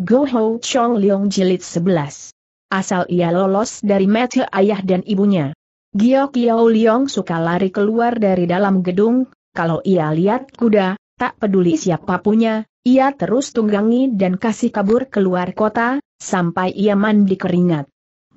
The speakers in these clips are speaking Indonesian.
Go Ho Chong Leong Jilid 11. Asal ia lolos dari mata ayah dan ibunya. Gio Kiao Leong suka lari keluar dari dalam gedung, kalau ia lihat kuda, tak peduli siapa punya, ia terus tunggangi dan kasih kabur keluar kota, sampai ia mandi keringat.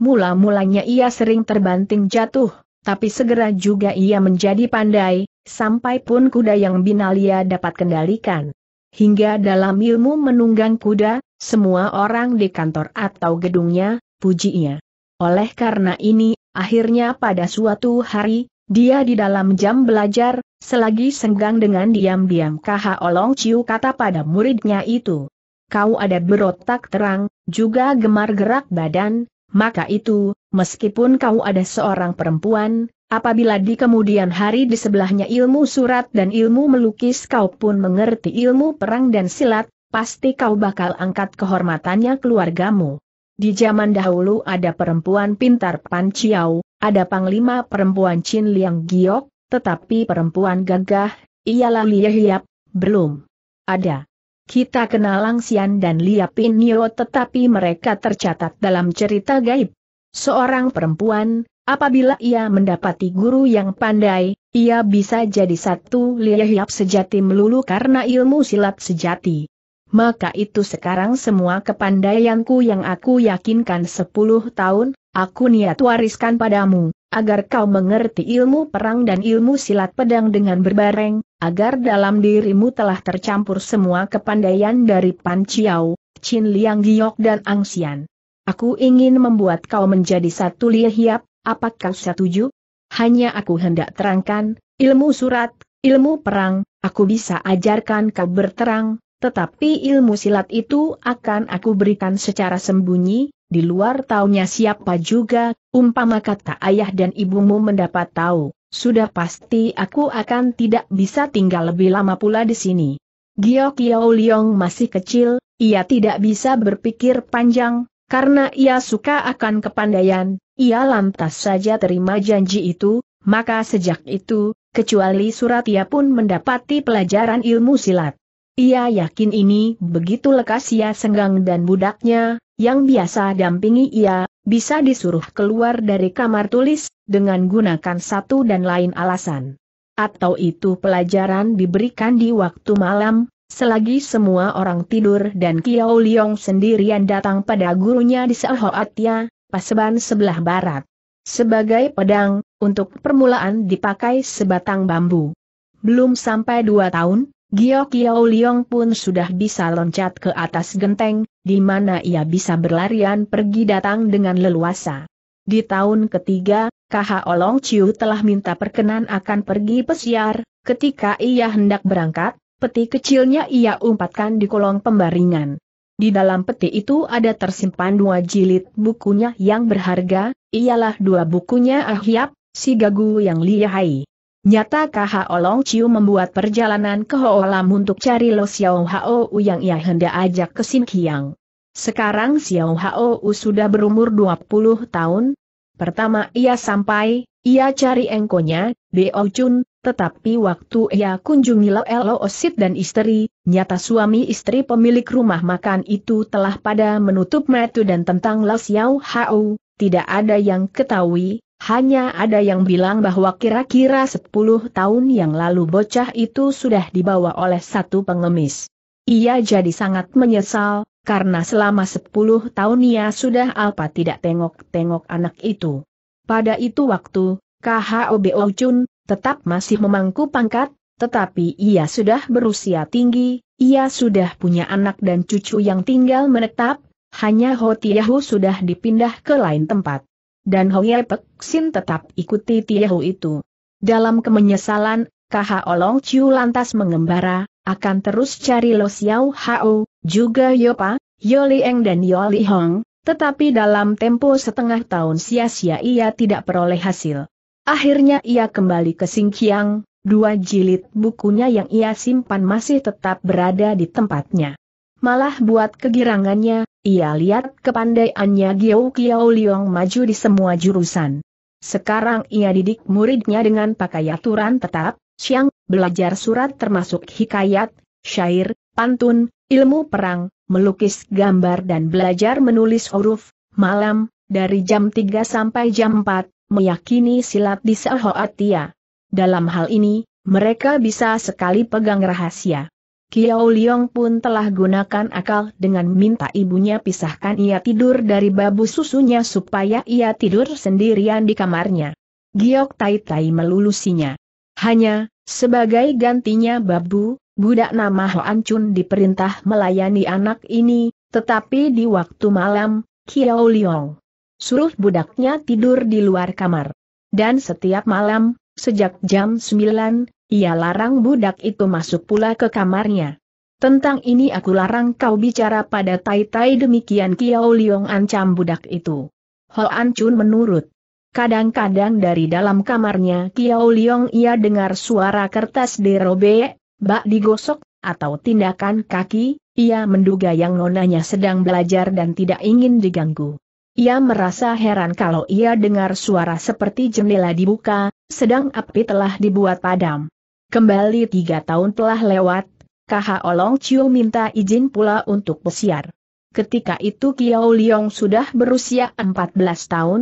Mula-mulanya ia sering terbanting jatuh, tapi segera juga ia menjadi pandai, sampai pun kuda yang binal ia dapat kendalikan. Hingga dalam ilmu menunggang kuda, semua orang di kantor atau gedungnya, pujinya. Oleh karena ini, akhirnya pada suatu hari, dia di dalam jam belajar, selagi senggang dengan diam-diam KH Olong Ciu kata pada muridnya itu. Kau ada berotak terang, juga gemar gerak badan, maka itu, meskipun kau ada seorang perempuan, apabila di kemudian hari di sebelahnya ilmu surat dan ilmu melukis kau pun mengerti ilmu perang dan silat, pasti kau bakal angkat kehormatannya keluargamu. Di zaman dahulu ada perempuan pintar Pan Chiao, ada panglima perempuan Chin Liang Giok, tetapi perempuan gagah, ialah Lia belum ada. Kita kenal Langsian dan Lia Pinio tetapi mereka tercatat dalam cerita gaib. Seorang perempuan, apabila ia mendapati guru yang pandai, ia bisa jadi satu Lia sejati melulu karena ilmu silat sejati maka itu sekarang semua kepandaianku yang aku yakinkan sepuluh tahun, aku niat wariskan padamu, agar kau mengerti ilmu perang dan ilmu silat pedang dengan berbareng, agar dalam dirimu telah tercampur semua kepandaian dari Pan Chiao, Chin Liang Giok dan Ang Sian. Aku ingin membuat kau menjadi satu lihiap, apakah setuju? Hanya aku hendak terangkan, ilmu surat, ilmu perang, aku bisa ajarkan kau berterang, tetapi ilmu silat itu akan aku berikan secara sembunyi, di luar taunya siapa juga, umpama kata ayah dan ibumu mendapat tahu, sudah pasti aku akan tidak bisa tinggal lebih lama pula di sini. Gio Kiao Liong masih kecil, ia tidak bisa berpikir panjang, karena ia suka akan kepandaian, ia lantas saja terima janji itu, maka sejak itu, kecuali surat ia pun mendapati pelajaran ilmu silat. Ia yakin ini begitu lekas ia senggang dan budaknya, yang biasa dampingi ia, bisa disuruh keluar dari kamar tulis, dengan gunakan satu dan lain alasan. Atau itu pelajaran diberikan di waktu malam, selagi semua orang tidur dan Kiau Liong sendirian datang pada gurunya di Sehoatia, paseban sebelah barat. Sebagai pedang, untuk permulaan dipakai sebatang bambu. Belum sampai dua tahun, Gio Kiao Liong pun sudah bisa loncat ke atas genteng, di mana ia bisa berlarian pergi datang dengan leluasa. Di tahun ketiga, KH Olong Chiu telah minta perkenan akan pergi pesiar, ketika ia hendak berangkat, peti kecilnya ia umpatkan di kolong pembaringan. Di dalam peti itu ada tersimpan dua jilid bukunya yang berharga, ialah dua bukunya Ahyap, si gagu yang lihai. Nyata KH Olong Chiu membuat perjalanan ke Hoalam untuk cari Lo Xiao Hao yang ia hendak ajak ke Sin Kiang. Sekarang Xiao Hao sudah berumur 20 tahun. Pertama ia sampai, ia cari engkonya, Beo Chun, tetapi waktu ia kunjungi Lo Osit dan istri, nyata suami istri pemilik rumah makan itu telah pada menutup metu dan tentang Lo Xiao Hao, tidak ada yang ketahui, hanya ada yang bilang bahwa kira-kira 10 tahun yang lalu bocah itu sudah dibawa oleh satu pengemis. Ia jadi sangat menyesal, karena selama 10 tahun ia sudah apa tidak tengok-tengok anak itu. Pada itu waktu, KHOBO oh Chun, tetap masih memangku pangkat, tetapi ia sudah berusia tinggi, ia sudah punya anak dan cucu yang tinggal menetap, hanya Ho Tiahu sudah dipindah ke lain tempat dan Hoye Pek Sin tetap ikuti Tiehu itu. Dalam kemenyesalan, KH Olong Chiu lantas mengembara, akan terus cari Lo Xiao Hao, juga Yopa, Yoli Eng dan Yoli Hong, tetapi dalam tempo setengah tahun sia-sia ia tidak peroleh hasil. Akhirnya ia kembali ke Singkiang, dua jilid bukunya yang ia simpan masih tetap berada di tempatnya malah buat kegirangannya, ia lihat kepandaiannya Gio Kiao Liong maju di semua jurusan. Sekarang ia didik muridnya dengan pakai aturan tetap, siang, belajar surat termasuk hikayat, syair, pantun, ilmu perang, melukis gambar dan belajar menulis huruf, malam, dari jam 3 sampai jam 4, meyakini silat di Sahoatia. Dalam hal ini, mereka bisa sekali pegang rahasia. Kiau Liong pun telah gunakan akal dengan minta ibunya pisahkan ia tidur dari babu susunya supaya ia tidur sendirian di kamarnya. Giok Tai Tai melulusinya. Hanya, sebagai gantinya babu, budak nama Hoan Chun diperintah melayani anak ini, tetapi di waktu malam, Kiau Liong suruh budaknya tidur di luar kamar. Dan setiap malam, sejak jam 9, ia larang budak itu masuk pula ke kamarnya. Tentang ini aku larang kau bicara pada tai-tai demikian Kiao Liong ancam budak itu. An Chun menurut. Kadang-kadang dari dalam kamarnya Kiao Liong ia dengar suara kertas dirobek, bak digosok, atau tindakan kaki, ia menduga yang nonanya sedang belajar dan tidak ingin diganggu. Ia merasa heran kalau ia dengar suara seperti jendela dibuka, sedang api telah dibuat padam. Kembali tiga tahun telah lewat, KH Olong Chiu minta izin pula untuk pesiar. Ketika itu Kiao Liong sudah berusia 14 tahun.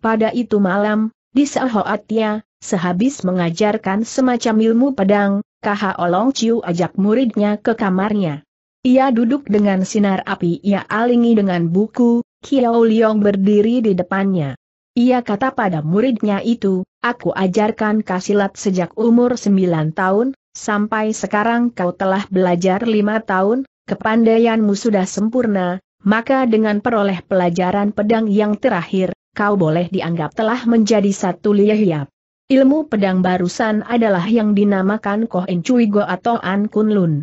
Pada itu malam, di Sahoatia, sehabis mengajarkan semacam ilmu pedang, KH Olong Chiu ajak muridnya ke kamarnya. Ia duduk dengan sinar api ia alingi dengan buku, Kiao Liong berdiri di depannya. Ia kata pada muridnya itu, aku ajarkan kasilat sejak umur sembilan tahun, sampai sekarang kau telah belajar lima tahun, kepandaianmu sudah sempurna, maka dengan peroleh pelajaran pedang yang terakhir, kau boleh dianggap telah menjadi satu lihiap. Ilmu pedang barusan adalah yang dinamakan koh Cui go atau An kun lun.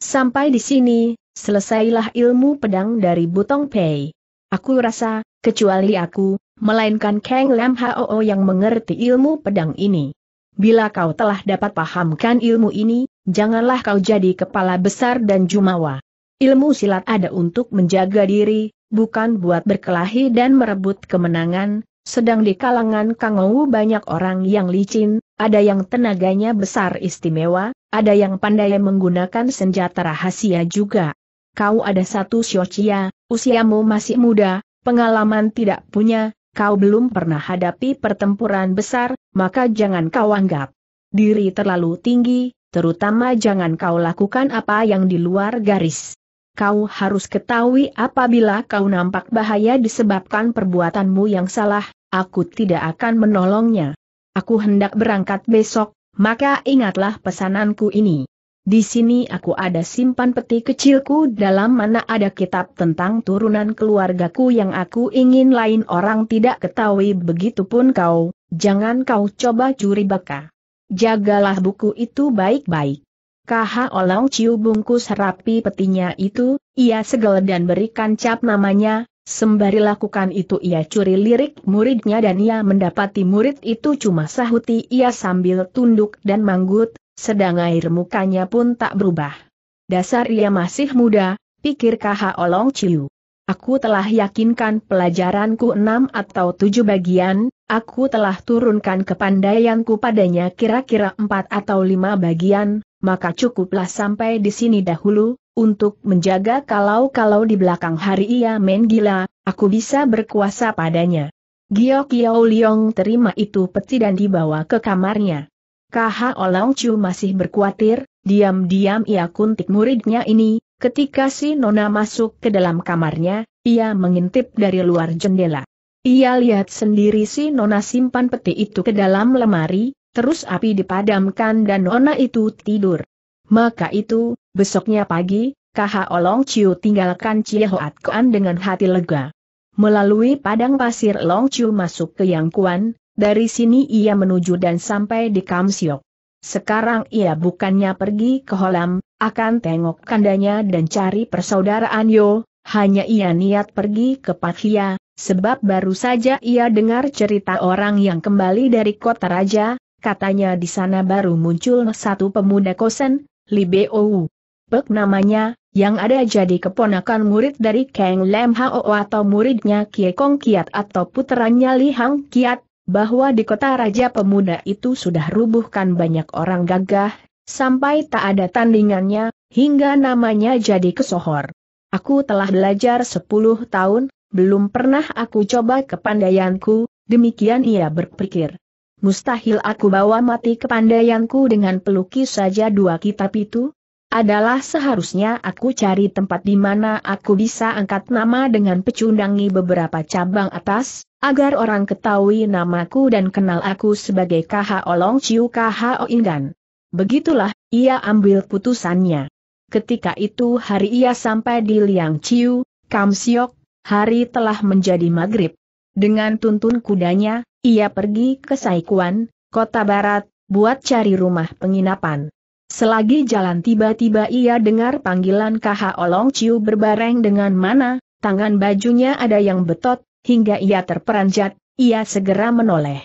Sampai di sini, selesailah ilmu pedang dari Butong Pei. Aku rasa, kecuali aku, melainkan Kang Lam Hao yang mengerti ilmu pedang ini. Bila kau telah dapat pahamkan ilmu ini, janganlah kau jadi kepala besar dan jumawa. Ilmu silat ada untuk menjaga diri, bukan buat berkelahi dan merebut kemenangan, sedang di kalangan Kangou banyak orang yang licin, ada yang tenaganya besar istimewa, ada yang pandai menggunakan senjata rahasia juga. Kau ada satu siocia, usiamu masih muda, pengalaman tidak punya, kau belum pernah hadapi pertempuran besar, maka jangan kau anggap diri terlalu tinggi, terutama jangan kau lakukan apa yang di luar garis. Kau harus ketahui apabila kau nampak bahaya disebabkan perbuatanmu yang salah, aku tidak akan menolongnya. Aku hendak berangkat besok, maka ingatlah pesananku ini. Di sini aku ada simpan peti kecilku dalam mana ada kitab tentang turunan keluargaku yang aku ingin lain orang tidak ketahui begitupun kau, jangan kau coba curi baka. Jagalah buku itu baik-baik. KH Olong Ciu bungkus rapi petinya itu, ia segel dan berikan cap namanya, sembari lakukan itu ia curi lirik muridnya dan ia mendapati murid itu cuma sahuti ia sambil tunduk dan manggut, sedang air mukanya pun tak berubah. Dasar ia masih muda, pikir KH Olong Ciu. Aku telah yakinkan pelajaranku enam atau tujuh bagian, aku telah turunkan kepandaianku padanya kira-kira empat atau lima bagian, maka cukuplah sampai di sini dahulu, untuk menjaga kalau-kalau di belakang hari ia main gila, aku bisa berkuasa padanya. Gio Kiao Liong terima itu peti dan dibawa ke kamarnya. Kaha Olong Chu masih berkuatir, diam-diam ia kuntik muridnya ini, ketika si Nona masuk ke dalam kamarnya, ia mengintip dari luar jendela. Ia lihat sendiri si Nona simpan peti itu ke dalam lemari, terus api dipadamkan dan Nona itu tidur. Maka itu, besoknya pagi, Kaha Olong Chiu tinggalkan Cie Kuan dengan hati lega. Melalui padang pasir Long Chiu masuk ke Yang Kuan, dari sini ia menuju dan sampai di Kamsiok. Sekarang ia bukannya pergi ke Holam, akan tengok kandanya dan cari persaudaraan Yo, hanya ia niat pergi ke Pakhia, sebab baru saja ia dengar cerita orang yang kembali dari kota raja, katanya di sana baru muncul satu pemuda kosen, Li Libeu. Pek namanya, yang ada jadi keponakan murid dari Kang Lam Hao atau muridnya Kie Kong Kiat atau puteranya Li Hang Kiat, bahwa di kota Raja Pemuda itu sudah rubuhkan banyak orang gagah, sampai tak ada tandingannya, hingga namanya jadi kesohor. Aku telah belajar sepuluh tahun, belum pernah aku coba kepandaianku, demikian ia berpikir. Mustahil aku bawa mati kepandaianku dengan pelukis saja dua kitab itu, adalah seharusnya aku cari tempat di mana aku bisa angkat nama dengan pecundangi beberapa cabang atas, agar orang ketahui namaku dan kenal aku sebagai KH Olong Chiu KH Oingan. Begitulah, ia ambil putusannya. Ketika itu hari ia sampai di Liang Chiu, Kam Siok, hari telah menjadi maghrib. Dengan tuntun kudanya, ia pergi ke Saikuan, kota barat, buat cari rumah penginapan. Selagi jalan tiba-tiba ia dengar panggilan KH Olong Chiu berbareng dengan mana, tangan bajunya ada yang betot, hingga ia terperanjat, ia segera menoleh.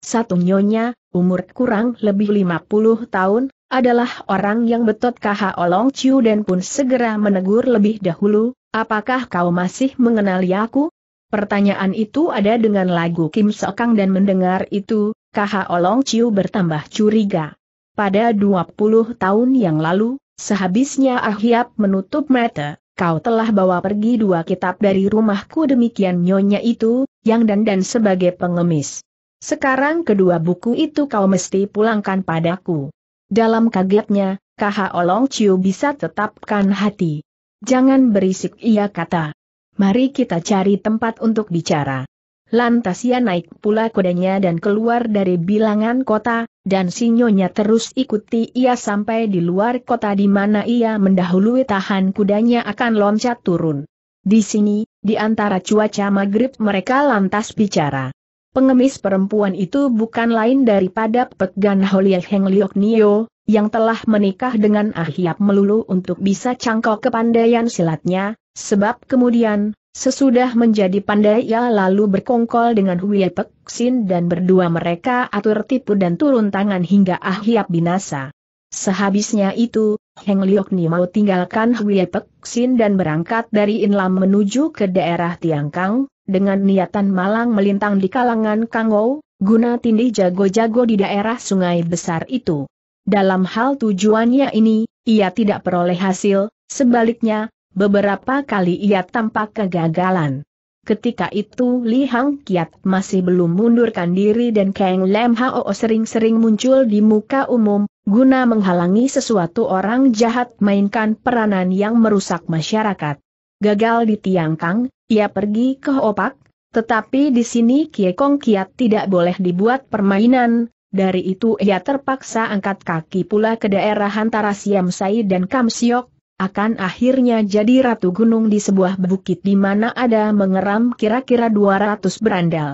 Satu nyonya, umur kurang lebih 50 tahun, adalah orang yang betot kaha Olong Ciu dan pun segera menegur lebih dahulu, apakah kau masih mengenali aku? Pertanyaan itu ada dengan lagu Kim Sokang dan mendengar itu, kaha Olong Ciu bertambah curiga. Pada 20 tahun yang lalu, sehabisnya Ahyap menutup mata, kau telah bawa pergi dua kitab dari rumahku demikian nyonya itu, yang dan dan sebagai pengemis. Sekarang kedua buku itu kau mesti pulangkan padaku. Dalam kagetnya, Kaha Olong Chiu bisa tetapkan hati. Jangan berisik ia kata. Mari kita cari tempat untuk bicara. Lantas ia naik pula kudanya dan keluar dari bilangan kota, dan sinyonya terus ikuti ia sampai di luar kota di mana ia mendahului tahan kudanya akan loncat turun. Di sini, di antara cuaca maghrib mereka lantas bicara. Pengemis perempuan itu bukan lain daripada Pegan Holiah Heng Liok Nio, yang telah menikah dengan Ahiap melulu untuk bisa cangkok kepandaian silatnya, sebab kemudian, Sesudah menjadi pandai ia lalu berkongkol dengan Huye Peksin dan berdua mereka atur tipu dan turun tangan hingga Ah binasa. Sehabisnya itu, Heng Liok Ni mau tinggalkan Huye Peksin dan berangkat dari Inlam menuju ke daerah Tiangkang, dengan niatan malang melintang di kalangan Kangou, guna tindih jago-jago di daerah sungai besar itu. Dalam hal tujuannya ini, ia tidak peroleh hasil, sebaliknya, Beberapa kali ia tampak kegagalan. Ketika itu Li Hang Kiat masih belum mundurkan diri dan Kang Lem Hao sering-sering muncul di muka umum, guna menghalangi sesuatu orang jahat mainkan peranan yang merusak masyarakat. Gagal di Tiang Kang, ia pergi ke Opak, tetapi di sini Kie Kong Kiat tidak boleh dibuat permainan, dari itu ia terpaksa angkat kaki pula ke daerah antara Siam Sai dan Kam Siok, akan akhirnya jadi ratu gunung di sebuah bukit di mana ada mengeram kira-kira 200 berandal.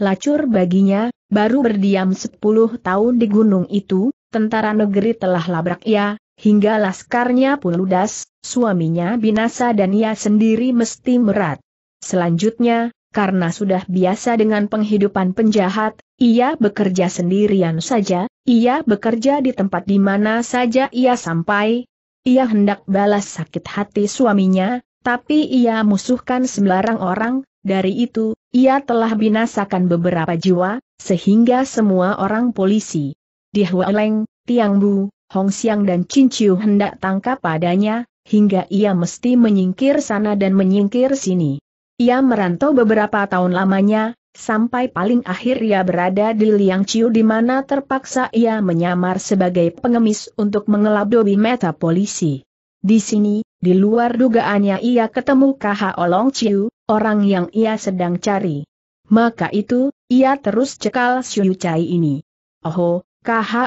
Lacur baginya, baru berdiam 10 tahun di gunung itu, tentara negeri telah labrak ia, hingga laskarnya pun ludas, suaminya binasa dan ia sendiri mesti merat. Selanjutnya, karena sudah biasa dengan penghidupan penjahat, ia bekerja sendirian saja, ia bekerja di tempat di mana saja ia sampai, ia hendak balas sakit hati suaminya, tapi ia musuhkan sembarang orang, dari itu, ia telah binasakan beberapa jiwa, sehingga semua orang polisi. Di Hualeng, Tiang Bu, Hong Xiang dan Chin Chiu hendak tangkap padanya, hingga ia mesti menyingkir sana dan menyingkir sini. Ia merantau beberapa tahun lamanya, Sampai paling akhir ia berada di Liang Ciu di mana terpaksa ia menyamar sebagai pengemis untuk mengelabui meta polisi. Di sini, di luar dugaannya ia ketemu KH Olong Ciu, orang yang ia sedang cari. Maka itu, ia terus cekal Xiu Chai ini. Oho,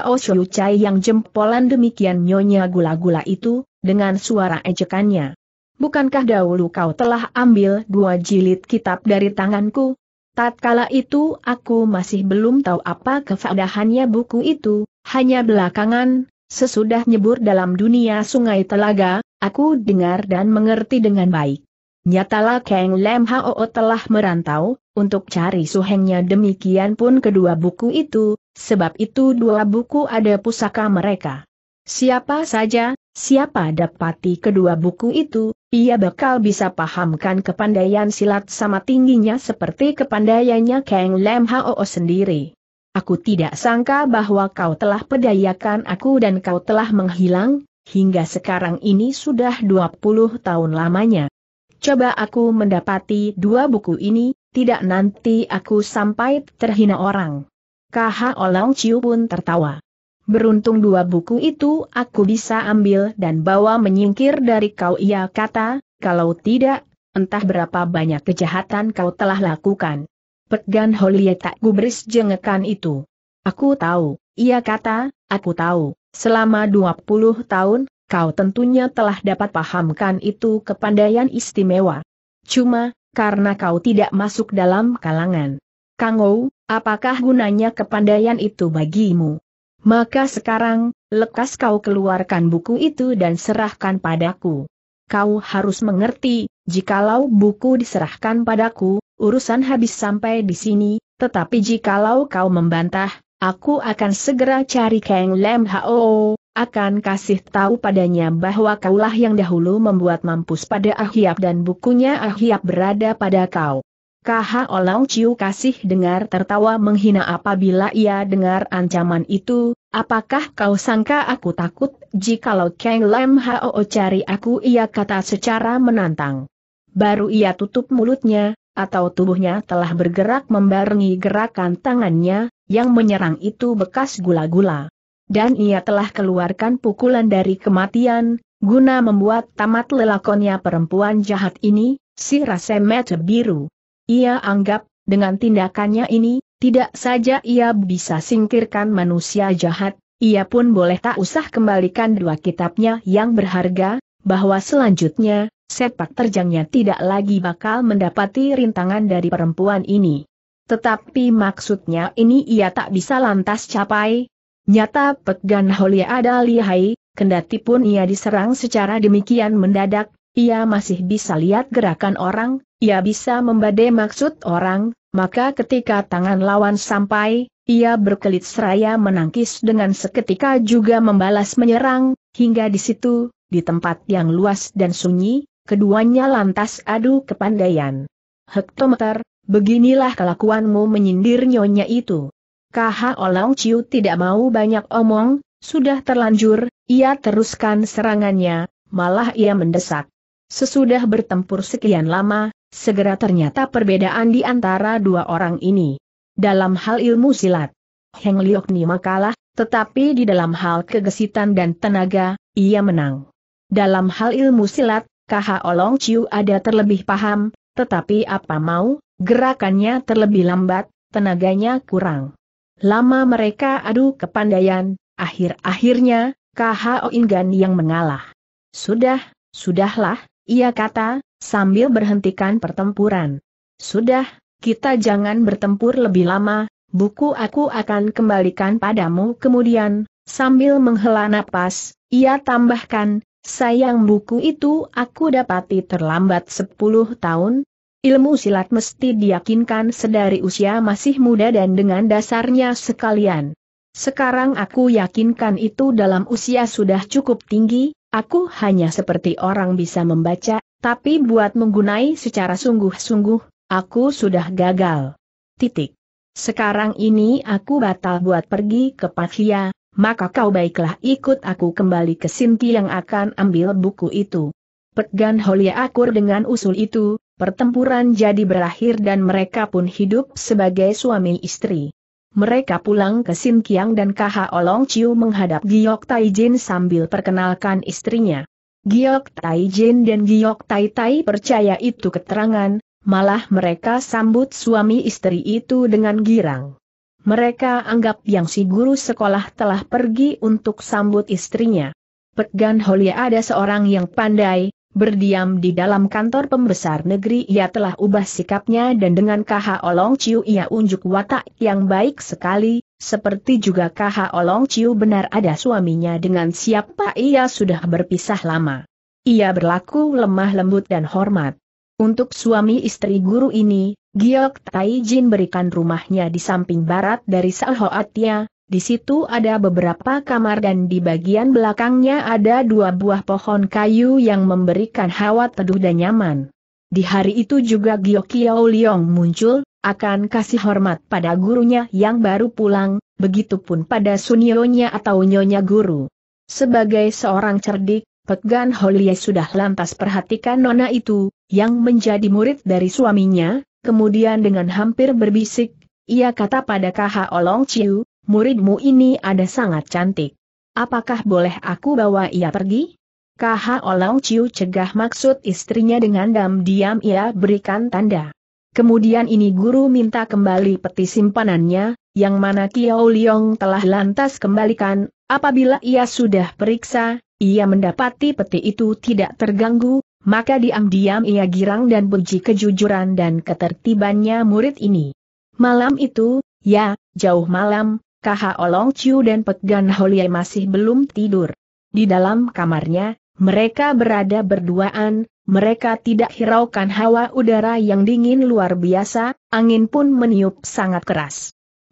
O Xiu Chai yang jempolan demikian nyonya gula-gula itu, dengan suara ejekannya. Bukankah dahulu kau telah ambil dua jilid kitab dari tanganku? Tatkala itu aku masih belum tahu apa kefadahannya buku itu, hanya belakangan, sesudah nyebur dalam dunia sungai telaga, aku dengar dan mengerti dengan baik. Nyatalah Kang Lam Hao telah merantau, untuk cari suhengnya demikian pun kedua buku itu, sebab itu dua buku ada pusaka mereka. Siapa saja, Siapa dapati kedua buku itu, ia bakal bisa pahamkan kepandaian silat sama tingginya seperti kepandaiannya Kang Lem Hao sendiri. Aku tidak sangka bahwa kau telah pedayakan aku dan kau telah menghilang, hingga sekarang ini sudah 20 tahun lamanya. Coba aku mendapati dua buku ini, tidak nanti aku sampai terhina orang. Kaha Olong Chiu pun tertawa. Beruntung dua buku itu aku bisa ambil dan bawa menyingkir dari kau ia kata, kalau tidak, entah berapa banyak kejahatan kau telah lakukan. Pegan Holie tak gubris jengekan itu. Aku tahu, ia kata, aku tahu, selama 20 tahun, kau tentunya telah dapat pahamkan itu kepandaian istimewa. Cuma, karena kau tidak masuk dalam kalangan. Kangou, apakah gunanya kepandaian itu bagimu? Maka sekarang, lekas kau keluarkan buku itu dan serahkan padaku. Kau harus mengerti, jikalau buku diserahkan padaku, urusan habis sampai di sini, tetapi jikalau kau membantah, aku akan segera cari Kang Lem Hao, akan kasih tahu padanya bahwa kaulah yang dahulu membuat mampus pada Ahiap dan bukunya Ahiap berada pada kau. Kaha olang Chiu kasih dengar tertawa menghina apabila ia dengar ancaman itu, apakah kau sangka aku takut, jikalau Kang Lam Hao cari aku ia kata secara menantang. Baru ia tutup mulutnya, atau tubuhnya telah bergerak membarengi gerakan tangannya, yang menyerang itu bekas gula-gula. Dan ia telah keluarkan pukulan dari kematian, guna membuat tamat lelakonnya perempuan jahat ini, si Rasemete biru. Ia anggap, dengan tindakannya ini, tidak saja ia bisa singkirkan manusia jahat, ia pun boleh tak usah kembalikan dua kitabnya yang berharga, bahwa selanjutnya, sepak terjangnya tidak lagi bakal mendapati rintangan dari perempuan ini. Tetapi maksudnya ini ia tak bisa lantas capai. Nyata Pegan Holia ada lihai, kendati pun ia diserang secara demikian mendadak, ia masih bisa lihat gerakan orang, ia bisa membadai maksud orang, maka ketika tangan lawan sampai, ia berkelit seraya menangkis dengan seketika juga membalas menyerang, hingga di situ, di tempat yang luas dan sunyi, keduanya lantas adu kepandaian. Hektometer, beginilah kelakuanmu menyindir nyonya itu. KH Olong Ciu tidak mau banyak omong, sudah terlanjur, ia teruskan serangannya, malah ia mendesak. Sesudah bertempur sekian lama, segera ternyata perbedaan di antara dua orang ini. Dalam hal ilmu silat, Heng ni makalah, tetapi di dalam hal kegesitan dan tenaga, ia menang. Dalam hal ilmu silat, KH Olong Chiu ada terlebih paham, tetapi apa mau, gerakannya terlebih lambat, tenaganya kurang. Lama mereka adu kepandaian, akhir-akhirnya, KH Oinggan yang mengalah. Sudah, sudahlah, ia kata, sambil berhentikan pertempuran. Sudah, kita jangan bertempur lebih lama, buku aku akan kembalikan padamu kemudian, sambil menghela napas, ia tambahkan, sayang buku itu aku dapati terlambat 10 tahun, Ilmu silat mesti diyakinkan sedari usia masih muda dan dengan dasarnya sekalian. Sekarang aku yakinkan itu dalam usia sudah cukup tinggi, Aku hanya seperti orang bisa membaca, tapi buat menggunai secara sungguh-sungguh, aku sudah gagal. Titik. Sekarang ini aku batal buat pergi ke Pakia, maka kau baiklah ikut aku kembali ke Sinti yang akan ambil buku itu. Pegan Holia akur dengan usul itu, pertempuran jadi berakhir dan mereka pun hidup sebagai suami istri. Mereka pulang ke Sin Kiang dan Kaha Olong Chiu menghadap Giok Taijin sambil perkenalkan istrinya. Giok Taijin dan Giok Tai Tai percaya itu keterangan, malah mereka sambut suami istri itu dengan girang. Mereka anggap yang si guru sekolah telah pergi untuk sambut istrinya. Pegan Holia ada seorang yang pandai, Berdiam di dalam kantor pembesar negeri ia telah ubah sikapnya dan dengan KH Olong Ciu ia unjuk watak yang baik sekali, seperti juga KH Olong Ciu benar ada suaminya dengan siapa ia sudah berpisah lama. Ia berlaku lemah lembut dan hormat. Untuk suami istri guru ini, Giok Taijin berikan rumahnya di samping barat dari Sahoatia, di situ ada beberapa kamar dan di bagian belakangnya ada dua buah pohon kayu yang memberikan hawa teduh dan nyaman. Di hari itu juga Kiao Liong muncul, akan kasih hormat pada gurunya yang baru pulang, begitupun pada sunionya atau nyonya guru. Sebagai seorang cerdik, Pegan Holie sudah lantas perhatikan nona itu, yang menjadi murid dari suaminya, kemudian dengan hampir berbisik, ia kata pada Kaha Olong Chiu, muridmu ini ada sangat cantik. Apakah boleh aku bawa ia pergi? Kaha Olong Ciu cegah maksud istrinya dengan diam diam ia berikan tanda. Kemudian ini guru minta kembali peti simpanannya, yang mana Kiao Liong telah lantas kembalikan, apabila ia sudah periksa, ia mendapati peti itu tidak terganggu, maka diam-diam ia girang dan puji kejujuran dan ketertibannya murid ini. Malam itu, ya, jauh malam, KH Olong Chiu dan Pek Gan Holie masih belum tidur. Di dalam kamarnya, mereka berada berduaan, mereka tidak hiraukan hawa udara yang dingin luar biasa, angin pun meniup sangat keras.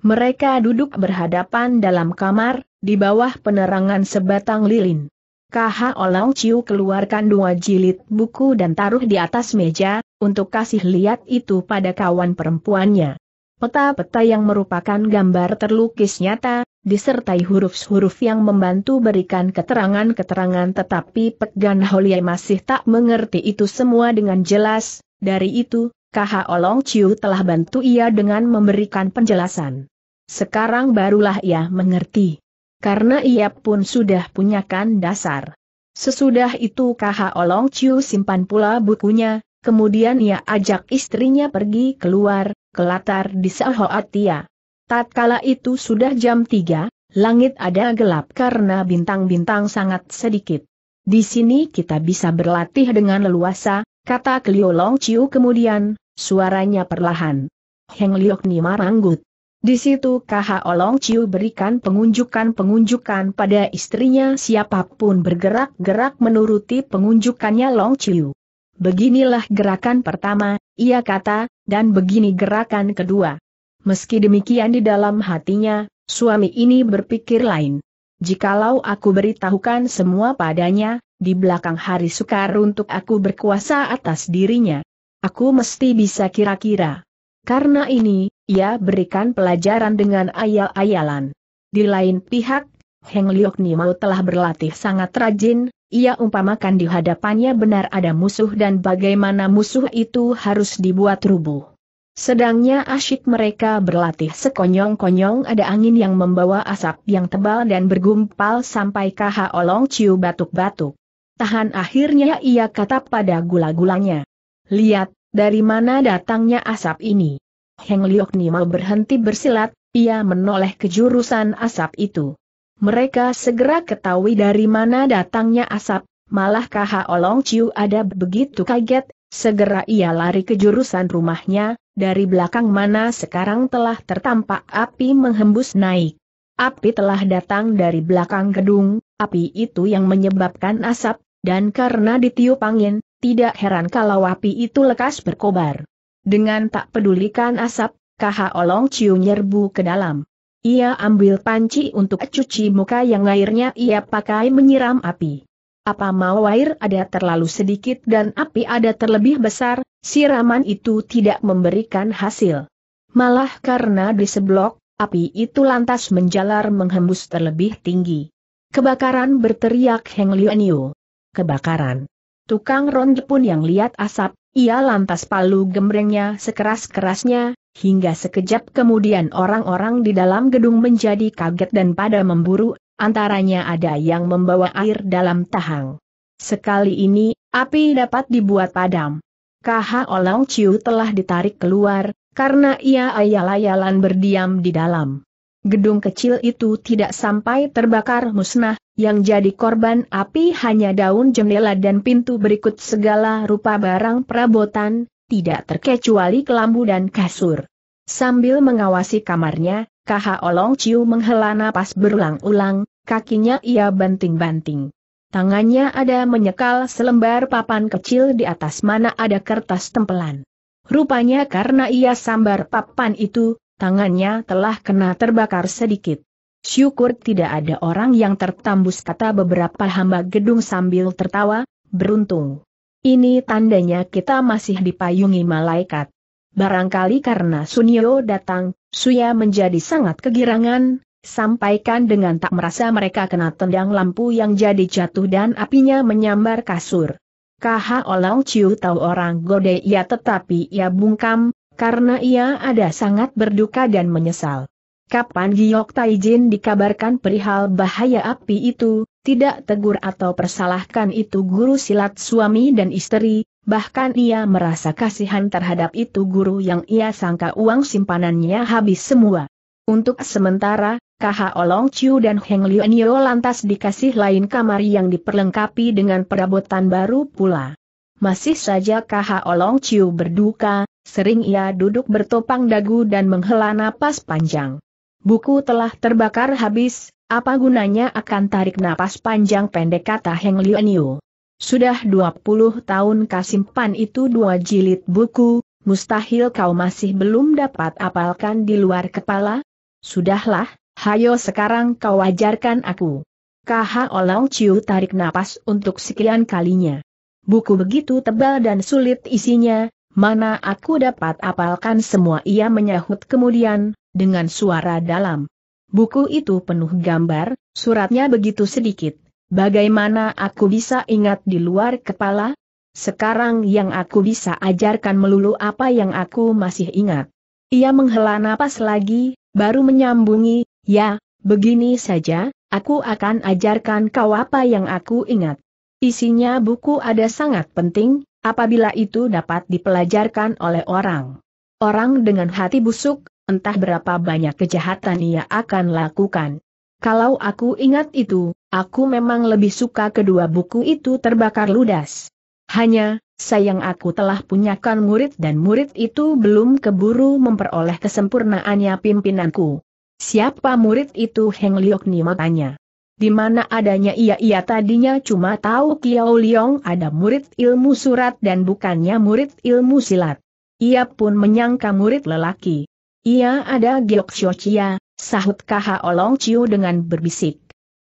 Mereka duduk berhadapan dalam kamar, di bawah penerangan sebatang lilin. KH Olong Chiu keluarkan dua jilid buku dan taruh di atas meja, untuk kasih lihat itu pada kawan perempuannya peta-peta yang merupakan gambar terlukis nyata, disertai huruf-huruf yang membantu berikan keterangan-keterangan tetapi Pegan Gan masih tak mengerti itu semua dengan jelas, dari itu, KH Olong Chiu telah bantu ia dengan memberikan penjelasan. Sekarang barulah ia mengerti. Karena ia pun sudah punyakan dasar. Sesudah itu KH Olong Chiu simpan pula bukunya, kemudian ia ajak istrinya pergi keluar, kelatar di Sahoatia. Tatkala itu sudah jam 3, langit ada gelap karena bintang-bintang sangat sedikit. Di sini kita bisa berlatih dengan leluasa, kata Long Chiu kemudian, suaranya perlahan. Heng Liok Ni Maranggut. Di situ KH Olong Chiu berikan pengunjukan-pengunjukan pada istrinya siapapun bergerak-gerak menuruti pengunjukannya Long Chiu. Beginilah gerakan pertama, ia kata, dan begini gerakan kedua. Meski demikian di dalam hatinya, suami ini berpikir lain. Jikalau aku beritahukan semua padanya, di belakang hari sukar untuk aku berkuasa atas dirinya. Aku mesti bisa kira-kira. Karena ini, ia berikan pelajaran dengan ayal-ayalan. Di lain pihak, Heng Liok Nimo telah berlatih sangat rajin, ia umpamakan di hadapannya benar ada musuh dan bagaimana musuh itu harus dibuat rubuh. Sedangnya asyik mereka berlatih sekonyong-konyong ada angin yang membawa asap yang tebal dan bergumpal sampai kaha Olong Ciu batuk-batuk. Tahan akhirnya ia kata pada gula-gulanya. Lihat, dari mana datangnya asap ini? Heng Liok Nima berhenti bersilat, ia menoleh ke jurusan asap itu. Mereka segera ketahui dari mana datangnya asap, malah KH Olong Chiu ada begitu kaget, segera ia lari ke jurusan rumahnya, dari belakang mana sekarang telah tertampak api menghembus naik. Api telah datang dari belakang gedung, api itu yang menyebabkan asap, dan karena ditiup angin, tidak heran kalau api itu lekas berkobar. Dengan tak pedulikan asap, KH Olong Chiu nyerbu ke dalam. Ia ambil panci untuk cuci muka yang airnya ia pakai menyiram api. Apa mau air ada terlalu sedikit dan api ada terlebih besar, siraman itu tidak memberikan hasil. Malah karena diseblok, api itu lantas menjalar menghembus terlebih tinggi. Kebakaran berteriak Heng Liu Kebakaran. Tukang ronde pun yang lihat asap, ia lantas palu gembrengnya sekeras-kerasnya, hingga sekejap kemudian orang-orang di dalam gedung menjadi kaget dan pada memburu, antaranya ada yang membawa air dalam tahang. Sekali ini, api dapat dibuat padam. KH Olong Chiu telah ditarik keluar, karena ia ayal-ayalan berdiam di dalam. Gedung kecil itu tidak sampai terbakar musnah, yang jadi korban api hanya daun jendela dan pintu berikut segala rupa barang perabotan, tidak terkecuali kelambu dan kasur. Sambil mengawasi kamarnya, Kaha Olong Ciu menghela napas berulang-ulang, kakinya ia banting-banting. Tangannya ada menyekal selembar papan kecil di atas mana ada kertas tempelan. Rupanya karena ia sambar papan itu, tangannya telah kena terbakar sedikit. Syukur tidak ada orang yang tertambus kata beberapa hamba gedung sambil tertawa, beruntung. Ini tandanya kita masih dipayungi malaikat. Barangkali karena Sunio datang, Suya menjadi sangat kegirangan, sampaikan dengan tak merasa mereka kena tendang lampu yang jadi jatuh dan apinya menyambar kasur. KH Olong Ciu tahu orang gode ia ya tetapi ia bungkam, karena ia ada sangat berduka dan menyesal. Kapan Giok Taijin dikabarkan perihal bahaya api itu, tidak tegur atau persalahkan itu guru silat suami dan istri, bahkan ia merasa kasihan terhadap itu guru yang ia sangka uang simpanannya habis semua. Untuk sementara, KH Olong Chiu dan Heng Lianyo lantas dikasih lain kamar yang diperlengkapi dengan perabotan baru pula. Masih saja KH Olong Chiu berduka, sering ia duduk bertopang dagu dan menghela napas panjang. Buku telah terbakar habis, apa gunanya akan tarik napas panjang pendek kata Heng Liu Sudah 20 tahun kasimpan itu dua jilid buku, mustahil kau masih belum dapat apalkan di luar kepala? Sudahlah, hayo sekarang kau ajarkan aku. Kaha Olong Ciu tarik napas untuk sekian kalinya. Buku begitu tebal dan sulit isinya, mana aku dapat apalkan semua ia menyahut kemudian, dengan suara dalam. Buku itu penuh gambar, suratnya begitu sedikit. Bagaimana aku bisa ingat di luar kepala? Sekarang yang aku bisa ajarkan melulu apa yang aku masih ingat. Ia menghela napas lagi, baru menyambungi, ya, begini saja, aku akan ajarkan kau apa yang aku ingat. Isinya buku ada sangat penting, apabila itu dapat dipelajarkan oleh orang. Orang dengan hati busuk, entah berapa banyak kejahatan ia akan lakukan. Kalau aku ingat itu, aku memang lebih suka kedua buku itu terbakar ludas. Hanya, sayang aku telah punyakan murid dan murid itu belum keburu memperoleh kesempurnaannya pimpinanku. Siapa murid itu Heng Liok Ni matanya? Di mana adanya ia-ia tadinya cuma tahu Kiao Liong ada murid ilmu surat dan bukannya murid ilmu silat. Ia pun menyangka murid lelaki. Ia ada Giok Chia, sahut Kaha Olong Chiu dengan berbisik.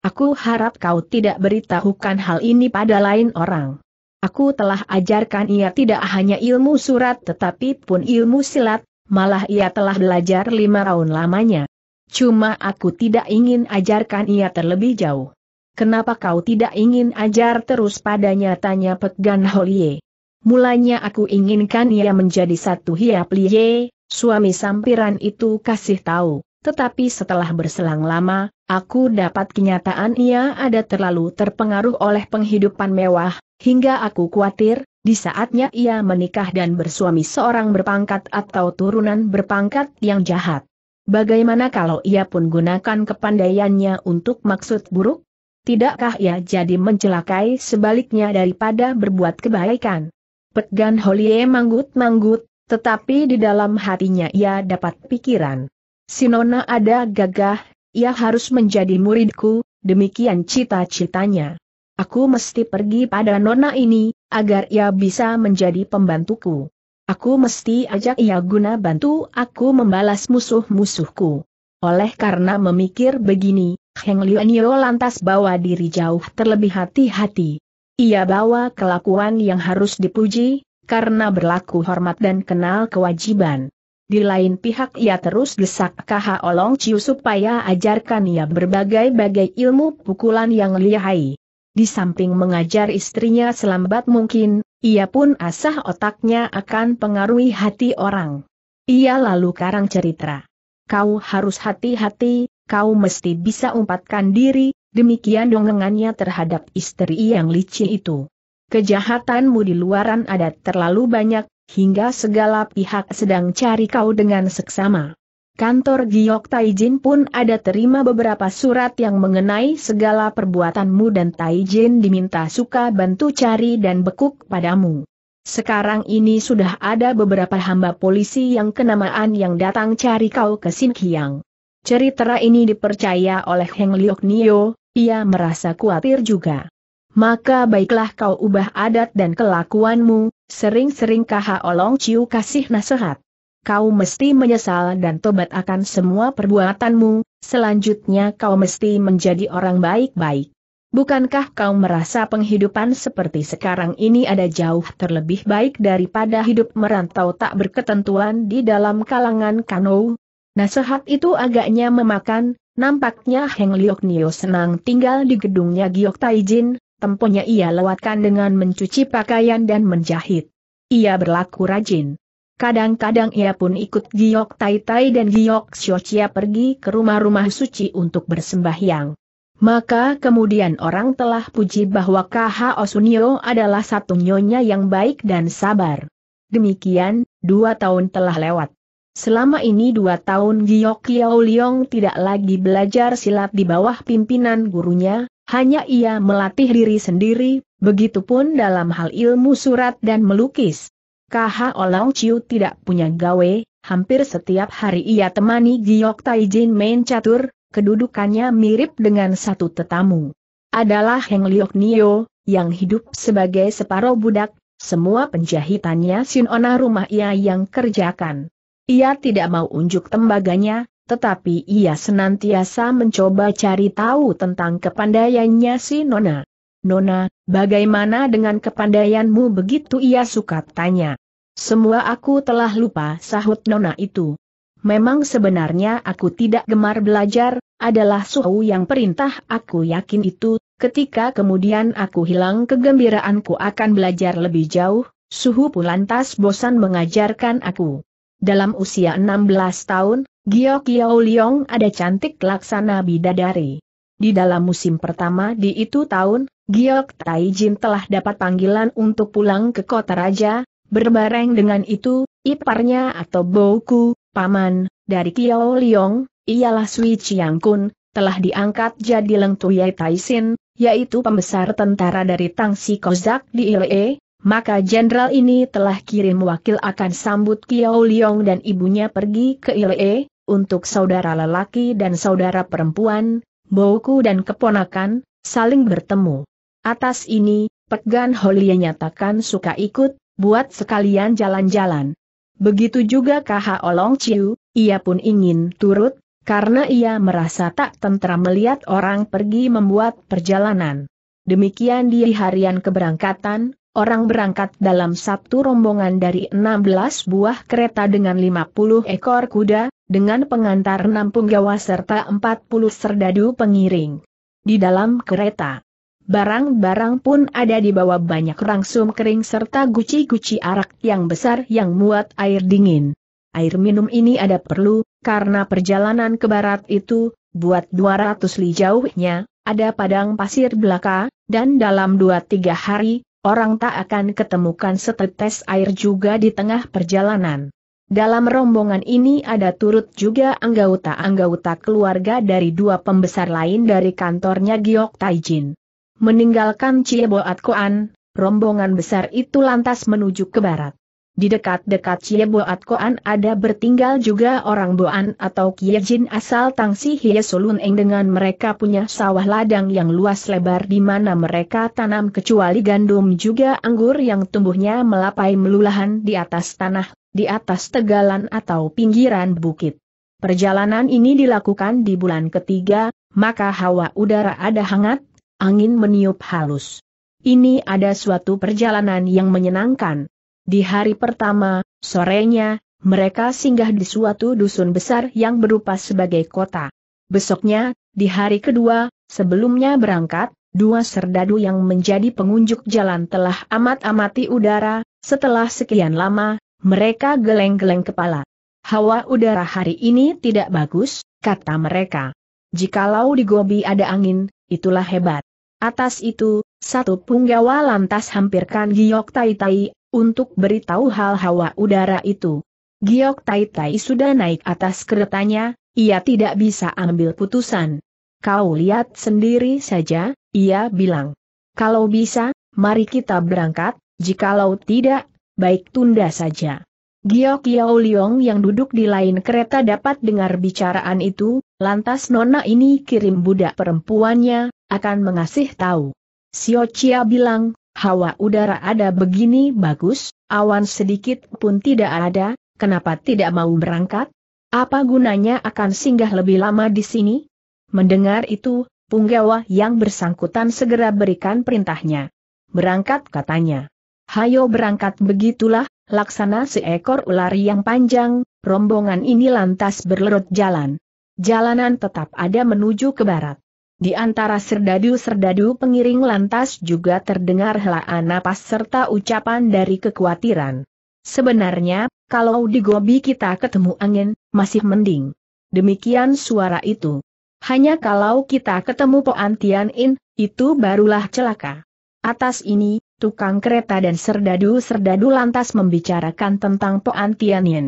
Aku harap kau tidak beritahukan hal ini pada lain orang. Aku telah ajarkan ia tidak hanya ilmu surat tetapi pun ilmu silat, malah ia telah belajar lima tahun lamanya. Cuma aku tidak ingin ajarkan ia terlebih jauh. Kenapa kau tidak ingin ajar terus padanya tanya Pegan Holie? Mulanya aku inginkan ia menjadi satu hiap liye, Suami sampiran itu kasih tahu, tetapi setelah berselang lama, aku dapat kenyataan ia ada terlalu terpengaruh oleh penghidupan mewah, hingga aku khawatir, di saatnya ia menikah dan bersuami seorang berpangkat atau turunan berpangkat yang jahat. Bagaimana kalau ia pun gunakan kepandaiannya untuk maksud buruk? Tidakkah ia jadi mencelakai sebaliknya daripada berbuat kebaikan? Petgan Holie manggut-manggut, tetapi di dalam hatinya ia dapat pikiran. Sinona ada gagah, ia harus menjadi muridku, demikian cita-citanya. Aku mesti pergi pada nona ini, agar ia bisa menjadi pembantuku. Aku mesti ajak ia guna bantu aku membalas musuh-musuhku. Oleh karena memikir begini, Heng Lianyo lantas bawa diri jauh terlebih hati-hati. Ia bawa kelakuan yang harus dipuji, karena berlaku hormat dan kenal kewajiban. Di lain pihak ia terus desak KH Olong Chiu supaya ajarkan ia berbagai-bagai ilmu pukulan yang lihai. Di samping mengajar istrinya selambat mungkin, ia pun asah otaknya akan pengaruhi hati orang. Ia lalu karang cerita. Kau harus hati-hati, kau mesti bisa umpatkan diri, demikian dongengannya terhadap istri yang licin itu kejahatanmu di luaran adat terlalu banyak, hingga segala pihak sedang cari kau dengan seksama. Kantor Giok Taijin pun ada terima beberapa surat yang mengenai segala perbuatanmu dan Taijin diminta suka bantu cari dan bekuk padamu. Sekarang ini sudah ada beberapa hamba polisi yang kenamaan yang datang cari kau ke Sinkiang. Cerita ini dipercaya oleh Heng Liok Nio, ia merasa khawatir juga maka baiklah kau ubah adat dan kelakuanmu, sering-sering kaha Olong Ciu kasih nasihat. Kau mesti menyesal dan tobat akan semua perbuatanmu, selanjutnya kau mesti menjadi orang baik-baik. Bukankah kau merasa penghidupan seperti sekarang ini ada jauh terlebih baik daripada hidup merantau tak berketentuan di dalam kalangan kano? Nasihat itu agaknya memakan, nampaknya Heng Liok Nio senang tinggal di gedungnya Giok Taijin, temponya ia lewatkan dengan mencuci pakaian dan menjahit. Ia berlaku rajin. Kadang-kadang ia pun ikut Giok Tai Tai dan Giok Xiochia pergi ke rumah-rumah suci untuk bersembahyang. Maka kemudian orang telah puji bahwa KH Osunio adalah satu nyonya yang baik dan sabar. Demikian, dua tahun telah lewat. Selama ini dua tahun Giok Yao Liong tidak lagi belajar silat di bawah pimpinan gurunya, hanya ia melatih diri sendiri, begitupun dalam hal ilmu surat dan melukis. KH Olong Chiu tidak punya gawe, hampir setiap hari ia temani Giok Taijin main catur, kedudukannya mirip dengan satu tetamu. Adalah Heng Liok Nio, yang hidup sebagai separuh budak, semua penjahitannya Sinona rumah ia yang kerjakan. Ia tidak mau unjuk tembaganya, tetapi ia senantiasa mencoba cari tahu tentang kepandaiannya si Nona. Nona, bagaimana dengan kepandaianmu begitu ia suka tanya. Semua aku telah lupa sahut Nona itu. Memang sebenarnya aku tidak gemar belajar, adalah suhu yang perintah aku yakin itu, ketika kemudian aku hilang kegembiraanku akan belajar lebih jauh, suhu pun lantas bosan mengajarkan aku. Dalam usia 16 tahun, Gio Kiao Liong ada cantik laksana bidadari. Di dalam musim pertama di itu tahun, Giok Taijin telah dapat panggilan untuk pulang ke kota raja, berbareng dengan itu, iparnya atau Boku, paman, dari Kiao Liong, ialah Sui Chiang Kun, telah diangkat jadi Leng Tuyai Taisin, yaitu pembesar tentara dari Tangsi Kozak di Ile, maka jenderal ini telah kirim wakil akan sambut Kiao Liong dan ibunya pergi ke Ile, untuk saudara lelaki dan saudara perempuan, Boku dan keponakan, saling bertemu. Atas ini, Pegan Holia nyatakan suka ikut, buat sekalian jalan-jalan. Begitu juga KH Olong Chiu, ia pun ingin turut, karena ia merasa tak tentram melihat orang pergi membuat perjalanan. Demikian di harian keberangkatan, orang berangkat dalam satu rombongan dari 16 buah kereta dengan 50 ekor kuda, dengan pengantar 6 punggawa serta 40 serdadu pengiring. Di dalam kereta, barang-barang pun ada di bawah banyak rangsum kering serta guci-guci arak yang besar yang muat air dingin. Air minum ini ada perlu, karena perjalanan ke barat itu, buat 200 li jauhnya, ada padang pasir belaka, dan dalam 2-3 hari, orang tak akan ketemukan setetes air juga di tengah perjalanan. Dalam rombongan ini ada turut juga anggota-anggota keluarga dari dua pembesar lain dari kantornya Giok Taijin. Meninggalkan Cieboat Koan, rombongan besar itu lantas menuju ke barat. Di dekat-dekat Cie Boat Koan ada bertinggal juga orang Boan atau jin asal Tangsi Hie Solun Eng dengan mereka punya sawah ladang yang luas lebar di mana mereka tanam kecuali gandum juga anggur yang tumbuhnya melapai melulahan di atas tanah, di atas tegalan atau pinggiran bukit. Perjalanan ini dilakukan di bulan ketiga, maka hawa udara ada hangat, angin meniup halus. Ini ada suatu perjalanan yang menyenangkan. Di hari pertama, sorenya, mereka singgah di suatu dusun besar yang berupa sebagai kota. Besoknya, di hari kedua, sebelumnya berangkat, dua serdadu yang menjadi pengunjuk jalan telah amat-amati udara, setelah sekian lama, mereka geleng-geleng kepala. Hawa udara hari ini tidak bagus, kata mereka. Jikalau di Gobi ada angin, itulah hebat. Atas itu, satu punggawa lantas hampirkan giok tai-tai, untuk beritahu hal hawa udara itu. Giok Tai Tai sudah naik atas keretanya, ia tidak bisa ambil putusan. Kau lihat sendiri saja, ia bilang. Kalau bisa, mari kita berangkat, jikalau tidak, baik tunda saja. Giok Yau Liong yang duduk di lain kereta dapat dengar bicaraan itu, lantas nona ini kirim budak perempuannya, akan mengasih tahu. Sio Chia bilang, Hawa udara ada begini bagus, awan sedikit pun tidak ada, kenapa tidak mau berangkat? Apa gunanya akan singgah lebih lama di sini? Mendengar itu, Punggawa yang bersangkutan segera berikan perintahnya. Berangkat katanya. Hayo berangkat begitulah, laksana seekor ular yang panjang, rombongan ini lantas berlerut jalan. Jalanan tetap ada menuju ke barat. Di antara serdadu-serdadu pengiring lantas juga terdengar helaan napas serta ucapan dari kekhawatiran. Sebenarnya, kalau di Gobi kita ketemu angin, masih mending. Demikian suara itu. Hanya kalau kita ketemu Poantian In, itu barulah celaka. Atas ini, tukang kereta dan serdadu-serdadu lantas membicarakan tentang Poantian In.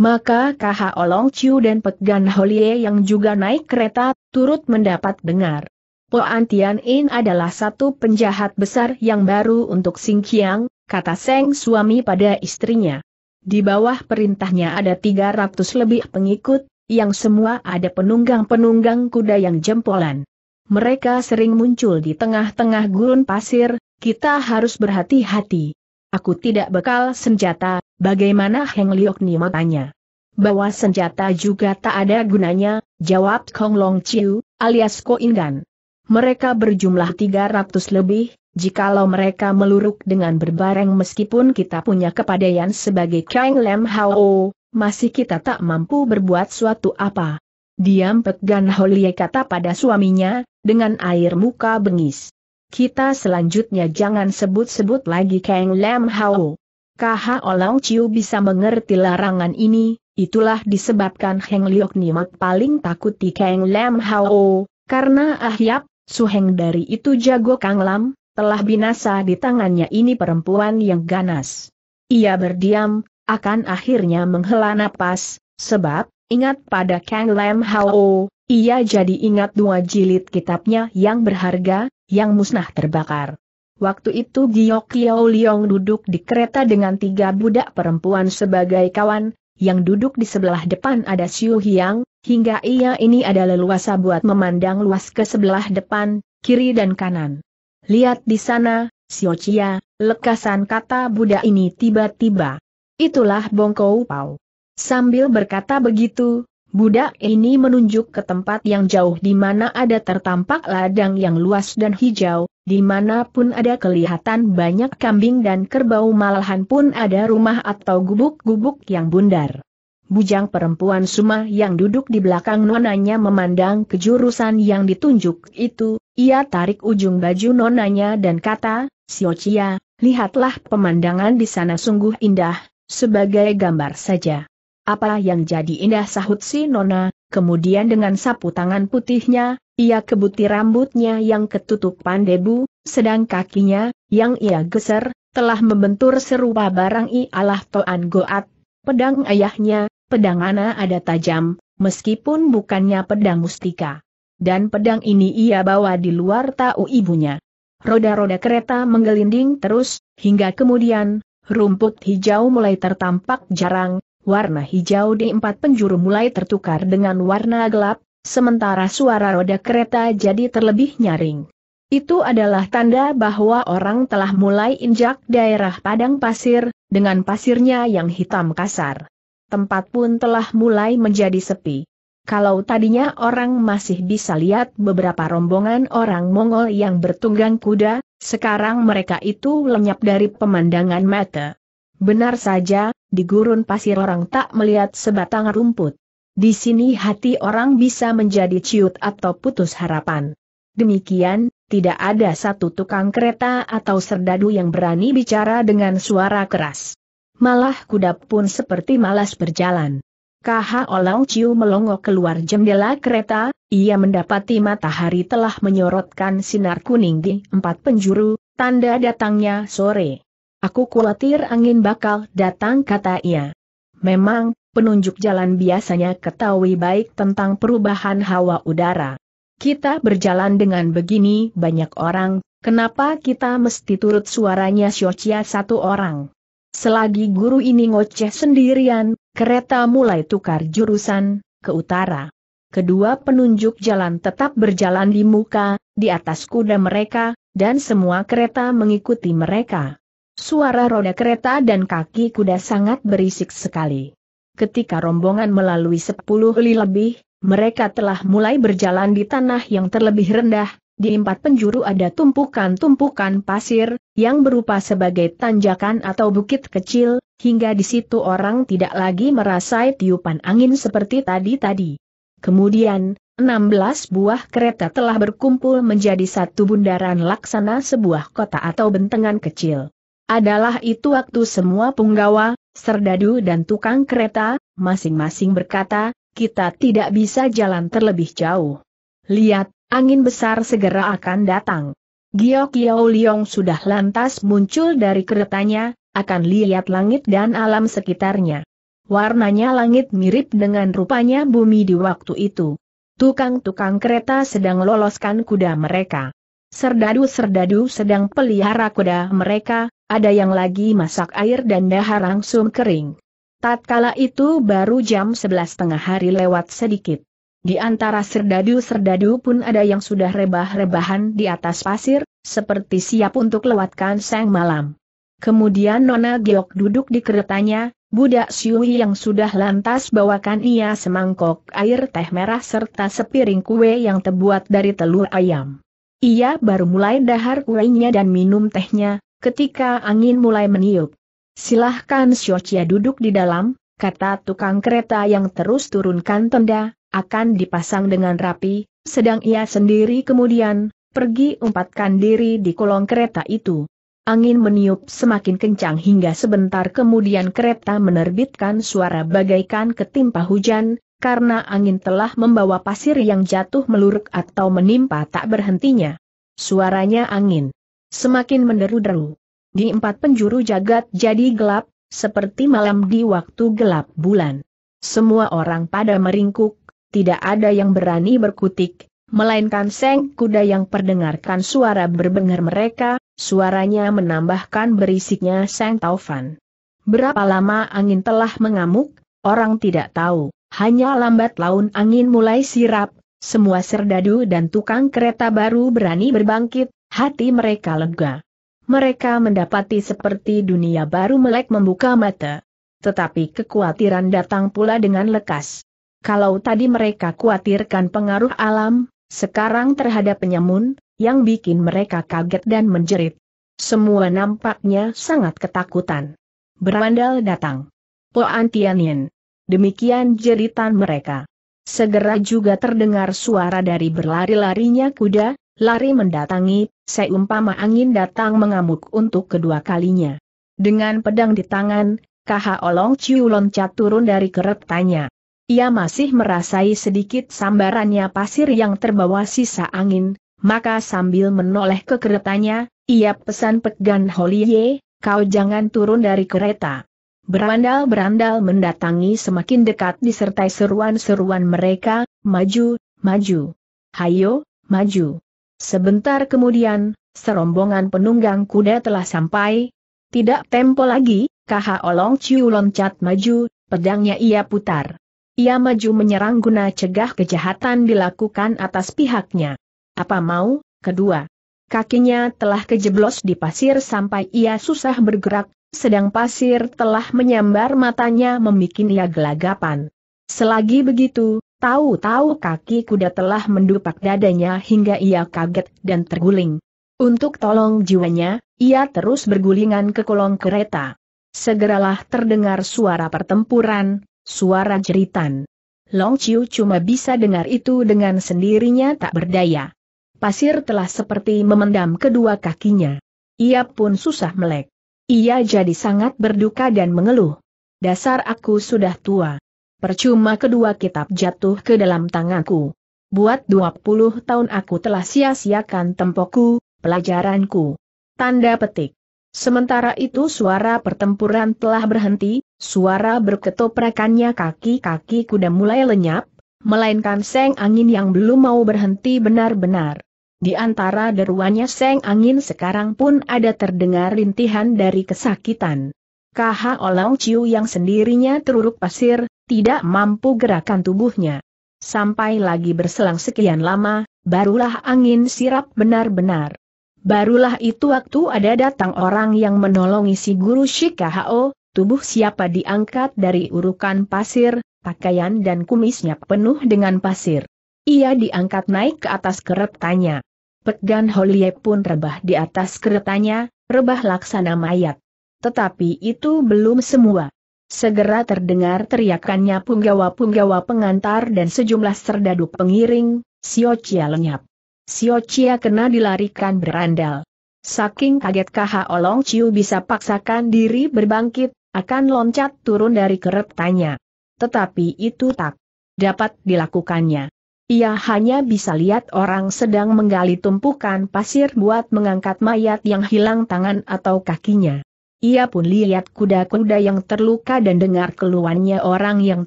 Maka KH Olong Chiu dan Pegan Holie yang juga naik kereta, turut mendapat dengar. Po Antian In adalah satu penjahat besar yang baru untuk Sing Kiang, kata Seng suami pada istrinya. Di bawah perintahnya ada 300 lebih pengikut, yang semua ada penunggang-penunggang kuda yang jempolan. Mereka sering muncul di tengah-tengah gurun pasir, kita harus berhati-hati. Aku tidak bekal senjata, bagaimana Heng Liok Nima tanya. Bawa senjata juga tak ada gunanya, jawab Kong Long Chiu, alias Ko Ingan. Mereka berjumlah 300 lebih, jikalau mereka meluruk dengan berbareng meskipun kita punya kepadaian sebagai Kang lem Hao, masih kita tak mampu berbuat suatu apa. Diam Pek Gan Holie kata pada suaminya, dengan air muka bengis. Kita selanjutnya jangan sebut-sebut lagi Kang Lam Hao. KH Olong Chiu bisa mengerti larangan ini, itulah disebabkan Heng Liok Nimak paling takut di Kang Lam Hao, karena ahyap, suheng dari itu jago Kang Lam, telah binasa di tangannya ini perempuan yang ganas. Ia berdiam, akan akhirnya menghela napas, sebab, ingat pada Kang Lam Hao, ia jadi ingat dua jilid kitabnya yang berharga, yang musnah terbakar. Waktu itu Giok Kiao Liong duduk di kereta dengan tiga budak perempuan sebagai kawan, yang duduk di sebelah depan ada Siu Hiang, hingga ia ini ada leluasa buat memandang luas ke sebelah depan, kiri dan kanan. Lihat di sana, Xiu Chia, lekasan kata budak ini tiba-tiba. Itulah Bongkou Pau. Sambil berkata begitu, Budak ini menunjuk ke tempat yang jauh di mana ada tertampak ladang yang luas dan hijau, di mana pun ada kelihatan banyak kambing dan kerbau malahan pun ada rumah atau gubuk-gubuk yang bundar. Bujang perempuan Suma yang duduk di belakang nonanya memandang kejurusan yang ditunjuk itu, ia tarik ujung baju nonanya dan kata, Siocia, lihatlah pemandangan di sana sungguh indah, sebagai gambar saja. Apa yang jadi indah sahut si Nona, kemudian dengan sapu tangan putihnya, ia kebuti rambutnya yang ketutupan debu, sedang kakinya, yang ia geser, telah membentur serupa barang ialah Toan Goat, pedang ayahnya, pedang Ana ada tajam, meskipun bukannya pedang mustika. Dan pedang ini ia bawa di luar tahu ibunya. Roda-roda kereta menggelinding terus, hingga kemudian, rumput hijau mulai tertampak jarang, warna hijau di empat penjuru mulai tertukar dengan warna gelap, sementara suara roda kereta jadi terlebih nyaring. Itu adalah tanda bahwa orang telah mulai injak daerah padang pasir, dengan pasirnya yang hitam kasar. Tempat pun telah mulai menjadi sepi. Kalau tadinya orang masih bisa lihat beberapa rombongan orang Mongol yang bertunggang kuda, sekarang mereka itu lenyap dari pemandangan mata. Benar saja, di gurun pasir orang tak melihat sebatang rumput. Di sini hati orang bisa menjadi ciut atau putus harapan. Demikian, tidak ada satu tukang kereta atau serdadu yang berani bicara dengan suara keras. Malah kuda pun seperti malas berjalan. KH olang Ciu melongo keluar jendela kereta, ia mendapati matahari telah menyorotkan sinar kuning di empat penjuru, tanda datangnya sore. Aku khawatir angin bakal datang kata ia. Memang, penunjuk jalan biasanya ketahui baik tentang perubahan hawa udara. Kita berjalan dengan begini banyak orang, kenapa kita mesti turut suaranya Syocia satu orang? Selagi guru ini ngoceh sendirian, kereta mulai tukar jurusan, ke utara. Kedua penunjuk jalan tetap berjalan di muka, di atas kuda mereka, dan semua kereta mengikuti mereka. Suara roda kereta dan kaki kuda sangat berisik sekali. Ketika rombongan melalui sepuluh li lebih, mereka telah mulai berjalan di tanah yang terlebih rendah, di empat penjuru ada tumpukan-tumpukan pasir, yang berupa sebagai tanjakan atau bukit kecil, hingga di situ orang tidak lagi merasai tiupan angin seperti tadi-tadi. Kemudian, 16 buah kereta telah berkumpul menjadi satu bundaran laksana sebuah kota atau bentengan kecil. Adalah itu waktu semua punggawa, serdadu dan tukang kereta, masing-masing berkata, kita tidak bisa jalan terlebih jauh. Lihat, angin besar segera akan datang. Gio Kiao Liong sudah lantas muncul dari keretanya, akan lihat langit dan alam sekitarnya. Warnanya langit mirip dengan rupanya bumi di waktu itu. Tukang-tukang kereta sedang loloskan kuda mereka. Serdadu-serdadu sedang pelihara kuda mereka, ada yang lagi masak air dan dahar langsung kering. Tatkala itu baru jam sebelas tengah hari lewat sedikit. Di antara serdadu-serdadu pun ada yang sudah rebah-rebahan di atas pasir, seperti siap untuk lewatkan sang malam. Kemudian Nona Geok duduk di keretanya, budak Siuhi yang sudah lantas bawakan ia semangkok air teh merah serta sepiring kue yang terbuat dari telur ayam. Ia baru mulai dahar kuenya dan minum tehnya, ketika angin mulai meniup. Silahkan Shochia duduk di dalam, kata tukang kereta yang terus turunkan tenda, akan dipasang dengan rapi, sedang ia sendiri kemudian, pergi umpatkan diri di kolong kereta itu. Angin meniup semakin kencang hingga sebentar kemudian kereta menerbitkan suara bagaikan ketimpa hujan, karena angin telah membawa pasir yang jatuh meluruk atau menimpa tak berhentinya. Suaranya angin semakin menderu-deru. Di empat penjuru jagat jadi gelap, seperti malam di waktu gelap bulan. Semua orang pada meringkuk, tidak ada yang berani berkutik, melainkan seng kuda yang perdengarkan suara berbengar mereka, suaranya menambahkan berisiknya seng taufan. Berapa lama angin telah mengamuk, orang tidak tahu, hanya lambat laun angin mulai sirap, semua serdadu dan tukang kereta baru berani berbangkit, hati mereka lega. Mereka mendapati seperti dunia baru melek membuka mata. Tetapi kekhawatiran datang pula dengan lekas. Kalau tadi mereka khawatirkan pengaruh alam, sekarang terhadap penyamun, yang bikin mereka kaget dan menjerit. Semua nampaknya sangat ketakutan. Berandal datang. Poan Tianyin. Demikian jeritan mereka. Segera juga terdengar suara dari berlari-larinya kuda, lari mendatangi, seumpama angin datang mengamuk untuk kedua kalinya. Dengan pedang di tangan, Kaha Olong Chiu loncat turun dari keretanya. Ia masih merasai sedikit sambarannya pasir yang terbawa sisa angin, maka sambil menoleh ke keretanya, ia pesan Pegan Holie, kau jangan turun dari kereta. Berandal-berandal mendatangi semakin dekat disertai seruan-seruan mereka, maju, maju. Hayo, maju. Sebentar kemudian, serombongan penunggang kuda telah sampai. Tidak tempo lagi, KH Olong Chiu loncat maju, pedangnya ia putar. Ia maju menyerang guna cegah kejahatan dilakukan atas pihaknya. Apa mau, kedua. Kakinya telah kejeblos di pasir sampai ia susah bergerak, sedang pasir telah menyambar matanya memikin ia gelagapan. Selagi begitu, Tahu-tahu kaki kuda telah mendupak dadanya hingga ia kaget dan terguling. Untuk tolong jiwanya, ia terus bergulingan ke kolong kereta. Segeralah terdengar suara pertempuran, suara jeritan. Long Chiu cuma bisa dengar itu dengan sendirinya tak berdaya. Pasir telah seperti memendam kedua kakinya. Ia pun susah melek. Ia jadi sangat berduka dan mengeluh. Dasar aku sudah tua. Percuma kedua kitab jatuh ke dalam tanganku. Buat 20 tahun aku telah sia-siakan tempoku, pelajaranku. Tanda petik. Sementara itu suara pertempuran telah berhenti, suara berketoprakannya kaki-kaki kuda mulai lenyap, melainkan seng angin yang belum mau berhenti benar-benar. Di antara deruannya seng angin sekarang pun ada terdengar rintihan dari kesakitan. Kaha Olau Chiu yang sendirinya teruruk pasir, tidak mampu gerakan tubuhnya. Sampai lagi berselang sekian lama, barulah angin sirap benar-benar. Barulah itu waktu ada datang orang yang menolongi si guru Shikahao, tubuh siapa diangkat dari urukan pasir, pakaian dan kumisnya penuh dengan pasir. Ia diangkat naik ke atas keretanya. Pegan Holie pun rebah di atas keretanya, rebah laksana mayat. Tetapi itu belum semua. Segera terdengar teriakannya punggawa-punggawa pengantar dan sejumlah serdadu pengiring, Sio Chia lenyap. Sio Chia kena dilarikan berandal. Saking kaget Kaha Olong Ciu bisa paksakan diri berbangkit, akan loncat turun dari keretanya. Tetapi itu tak dapat dilakukannya. Ia hanya bisa lihat orang sedang menggali tumpukan pasir buat mengangkat mayat yang hilang tangan atau kakinya. Ia pun lihat kuda-kuda yang terluka dan dengar keluhannya orang yang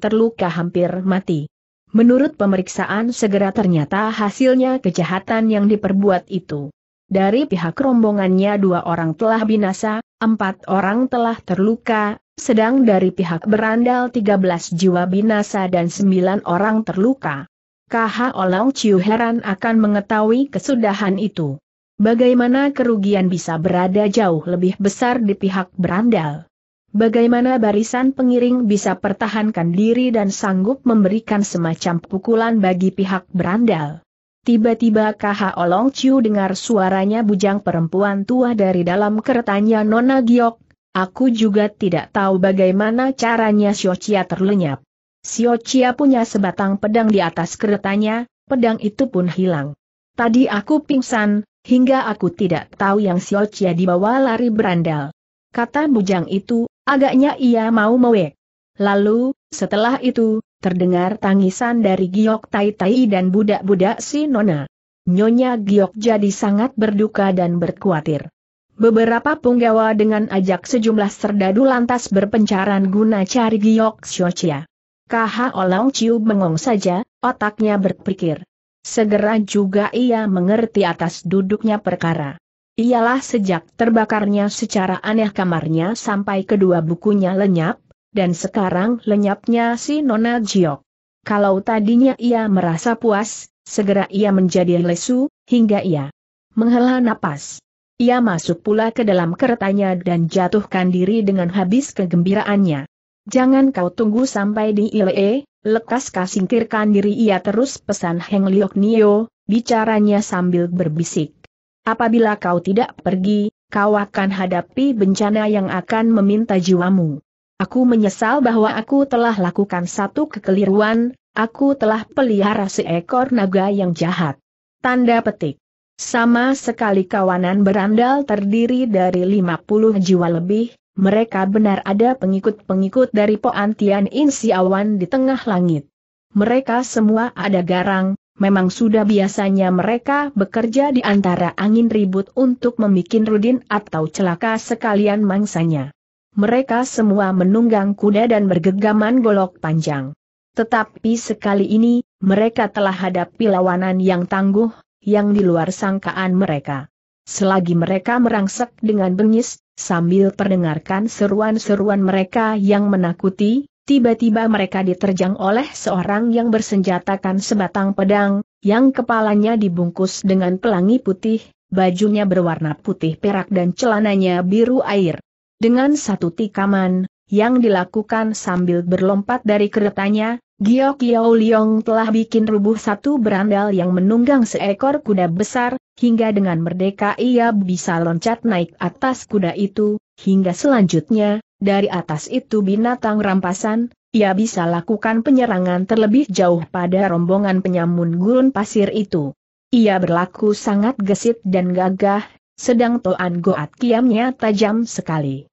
terluka hampir mati. Menurut pemeriksaan segera ternyata hasilnya kejahatan yang diperbuat itu. Dari pihak rombongannya dua orang telah binasa, empat orang telah terluka, sedang dari pihak berandal tiga belas jiwa binasa dan sembilan orang terluka. KH Olong Chiu heran akan mengetahui kesudahan itu. Bagaimana kerugian bisa berada jauh lebih besar di pihak berandal? Bagaimana barisan pengiring bisa pertahankan diri dan sanggup memberikan semacam pukulan bagi pihak berandal? Tiba-tiba KH Olong Chiu dengar suaranya bujang perempuan tua dari dalam keretanya Nona Giok. Aku juga tidak tahu bagaimana caranya Chia terlenyap. Chia punya sebatang pedang di atas keretanya, pedang itu pun hilang. Tadi aku pingsan, hingga aku tidak tahu yang Siocia dibawa lari berandal. Kata bujang itu, agaknya ia mau mewek. Lalu, setelah itu, terdengar tangisan dari Giok Tai Tai dan budak-budak si Nona. Nyonya Giok jadi sangat berduka dan berkuatir. Beberapa punggawa dengan ajak sejumlah serdadu lantas berpencaran guna cari Giok Siocia. Kaha Olong Ciu bengong saja, otaknya berpikir. Segera juga ia mengerti atas duduknya perkara. Ialah sejak terbakarnya secara aneh kamarnya sampai kedua bukunya lenyap, dan sekarang lenyapnya si Nona Jiok. Kalau tadinya ia merasa puas, segera ia menjadi lesu, hingga ia menghela napas. Ia masuk pula ke dalam keretanya dan jatuhkan diri dengan habis kegembiraannya. Jangan kau tunggu sampai di ILE, Lekas kasingkirkan diri ia terus pesan Heng Liok Nio, bicaranya sambil berbisik. Apabila kau tidak pergi, kau akan hadapi bencana yang akan meminta jiwamu. Aku menyesal bahwa aku telah lakukan satu kekeliruan, aku telah pelihara seekor naga yang jahat. Tanda petik. Sama sekali kawanan berandal terdiri dari 50 jiwa lebih, mereka benar ada pengikut-pengikut dari Poan Tian In Siawan di tengah langit. Mereka semua ada garang, memang sudah biasanya mereka bekerja di antara angin ribut untuk membuat rudin atau celaka sekalian mangsanya. Mereka semua menunggang kuda dan bergegaman golok panjang. Tetapi sekali ini, mereka telah hadapi lawanan yang tangguh, yang di luar sangkaan mereka. Selagi mereka merangsek dengan bengis, sambil perdengarkan seruan-seruan mereka yang menakuti, tiba-tiba mereka diterjang oleh seorang yang bersenjatakan sebatang pedang, yang kepalanya dibungkus dengan pelangi putih, bajunya berwarna putih perak dan celananya biru air. Dengan satu tikaman, yang dilakukan sambil berlompat dari keretanya, Gio Kiao Liong telah bikin rubuh satu berandal yang menunggang seekor kuda besar, hingga dengan merdeka ia bisa loncat naik atas kuda itu, hingga selanjutnya, dari atas itu binatang rampasan, ia bisa lakukan penyerangan terlebih jauh pada rombongan penyamun gurun pasir itu. Ia berlaku sangat gesit dan gagah, sedang Toan Goat Kiamnya tajam sekali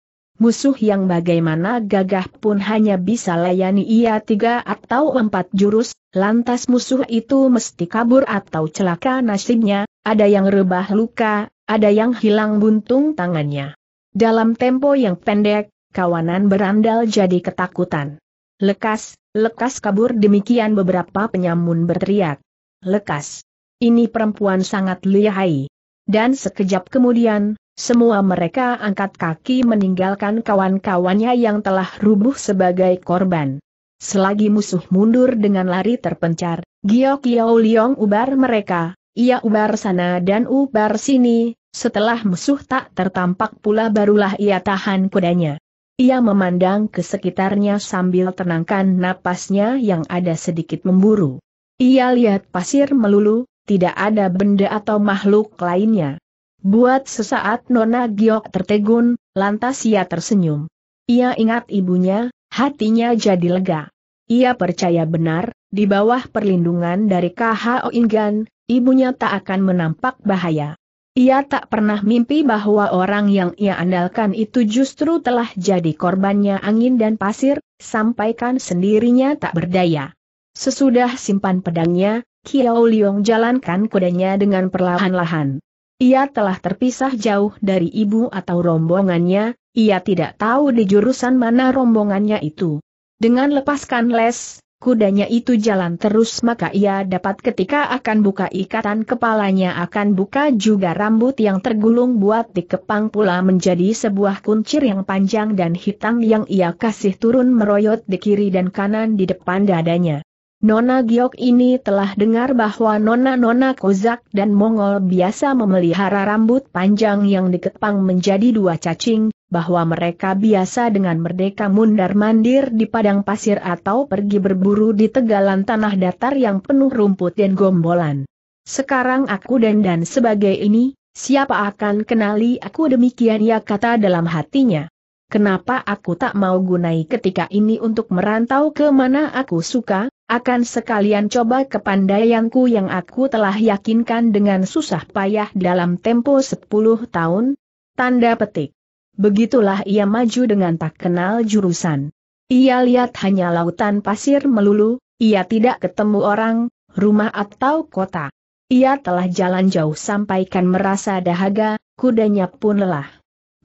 musuh yang bagaimana gagah pun hanya bisa layani ia tiga atau empat jurus, lantas musuh itu mesti kabur atau celaka nasibnya, ada yang rebah luka, ada yang hilang buntung tangannya. Dalam tempo yang pendek, kawanan berandal jadi ketakutan. Lekas, lekas kabur demikian beberapa penyamun berteriak. Lekas. Ini perempuan sangat lihai. Dan sekejap kemudian, semua mereka angkat kaki meninggalkan kawan-kawannya yang telah rubuh sebagai korban. Selagi musuh mundur dengan lari terpencar, Gio Kiao Liong ubar mereka, ia ubar sana dan ubar sini, setelah musuh tak tertampak pula barulah ia tahan kudanya. Ia memandang ke sekitarnya sambil tenangkan napasnya yang ada sedikit memburu. Ia lihat pasir melulu, tidak ada benda atau makhluk lainnya. Buat sesaat Nona Giok tertegun, lantas ia tersenyum. Ia ingat ibunya, hatinya jadi lega. Ia percaya benar, di bawah perlindungan dari KHO Ingan, ibunya tak akan menampak bahaya. Ia tak pernah mimpi bahwa orang yang ia andalkan itu justru telah jadi korbannya angin dan pasir, sampaikan sendirinya tak berdaya. Sesudah simpan pedangnya, Kiao Liong jalankan kudanya dengan perlahan-lahan. Ia telah terpisah jauh dari ibu atau rombongannya, ia tidak tahu di jurusan mana rombongannya itu. Dengan lepaskan les, kudanya itu jalan terus maka ia dapat ketika akan buka ikatan kepalanya akan buka juga rambut yang tergulung buat di kepang pula menjadi sebuah kuncir yang panjang dan hitam yang ia kasih turun meroyot di kiri dan kanan di depan dadanya. Nona Giok ini telah dengar bahwa nona-nona Kozak dan Mongol biasa memelihara rambut panjang yang dikepang menjadi dua cacing, bahwa mereka biasa dengan merdeka mundar-mandir di padang pasir atau pergi berburu di tegalan tanah datar yang penuh rumput dan gombolan. Sekarang aku dan dan sebagai ini, siapa akan kenali aku demikian Ya kata dalam hatinya. Kenapa aku tak mau gunai ketika ini untuk merantau ke mana aku suka, akan sekalian coba kepandaianku yang aku telah yakinkan dengan susah payah dalam tempo 10 tahun? Tanda petik. Begitulah ia maju dengan tak kenal jurusan. Ia lihat hanya lautan pasir melulu, ia tidak ketemu orang, rumah atau kota. Ia telah jalan jauh sampaikan merasa dahaga, kudanya pun lelah.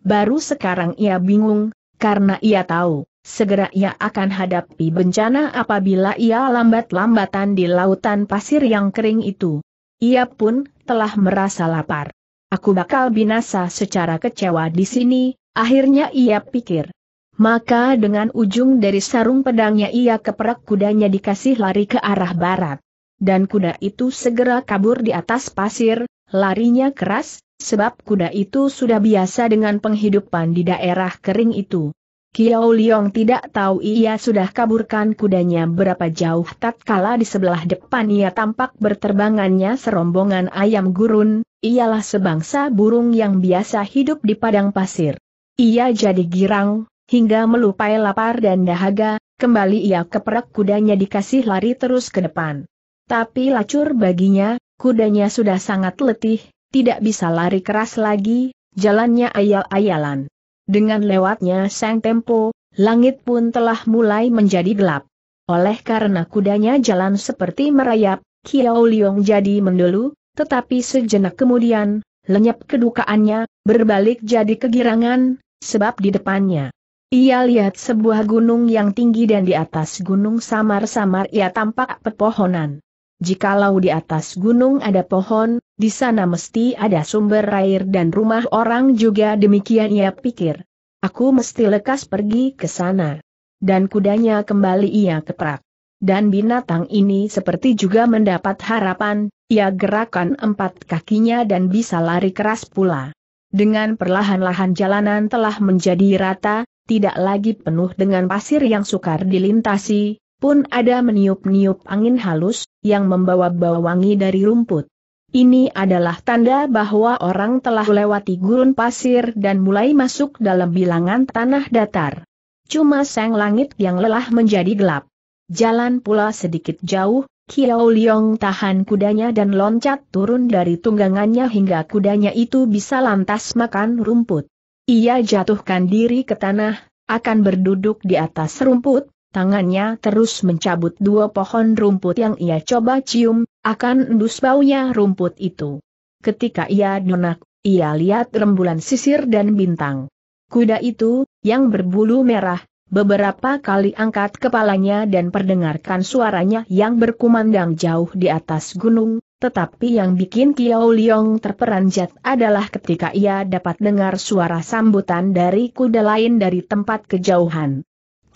Baru sekarang ia bingung, karena ia tahu, segera ia akan hadapi bencana apabila ia lambat-lambatan di lautan pasir yang kering itu. Ia pun telah merasa lapar. Aku bakal binasa secara kecewa di sini, akhirnya ia pikir. Maka dengan ujung dari sarung pedangnya ia keperak kudanya dikasih lari ke arah barat. Dan kuda itu segera kabur di atas pasir, larinya keras, sebab kuda itu sudah biasa dengan penghidupan di daerah kering itu. Kiao Liong tidak tahu ia sudah kaburkan kudanya berapa jauh tatkala di sebelah depan ia tampak berterbangannya serombongan ayam gurun, ialah sebangsa burung yang biasa hidup di padang pasir. Ia jadi girang, hingga melupai lapar dan dahaga, kembali ia keperak kudanya dikasih lari terus ke depan. Tapi lacur baginya, kudanya sudah sangat letih, tidak bisa lari keras lagi, jalannya ayal-ayalan. Dengan lewatnya sang tempo, langit pun telah mulai menjadi gelap. Oleh karena kudanya jalan seperti merayap, Kiao Liong jadi mendulu. tetapi sejenak kemudian, lenyap kedukaannya, berbalik jadi kegirangan, sebab di depannya. Ia lihat sebuah gunung yang tinggi dan di atas gunung samar-samar ia tampak pepohonan. Jikalau di atas gunung ada pohon, di sana mesti ada sumber air dan rumah orang juga demikian ia pikir. Aku mesti lekas pergi ke sana. Dan kudanya kembali ia keprak. Dan binatang ini seperti juga mendapat harapan, ia gerakan empat kakinya dan bisa lari keras pula. Dengan perlahan-lahan jalanan telah menjadi rata, tidak lagi penuh dengan pasir yang sukar dilintasi, pun ada meniup-niup angin halus, yang membawa bau wangi dari rumput. Ini adalah tanda bahwa orang telah melewati gurun pasir dan mulai masuk dalam bilangan tanah datar. Cuma sang langit yang lelah menjadi gelap. Jalan pula sedikit jauh, Kiao Liong tahan kudanya dan loncat turun dari tunggangannya hingga kudanya itu bisa lantas makan rumput. Ia jatuhkan diri ke tanah, akan berduduk di atas rumput, Tangannya terus mencabut dua pohon rumput yang ia coba cium, akan endus baunya rumput itu. Ketika ia donak, ia lihat rembulan sisir dan bintang. Kuda itu, yang berbulu merah, beberapa kali angkat kepalanya dan perdengarkan suaranya yang berkumandang jauh di atas gunung, tetapi yang bikin Kiau Liong terperanjat adalah ketika ia dapat dengar suara sambutan dari kuda lain dari tempat kejauhan.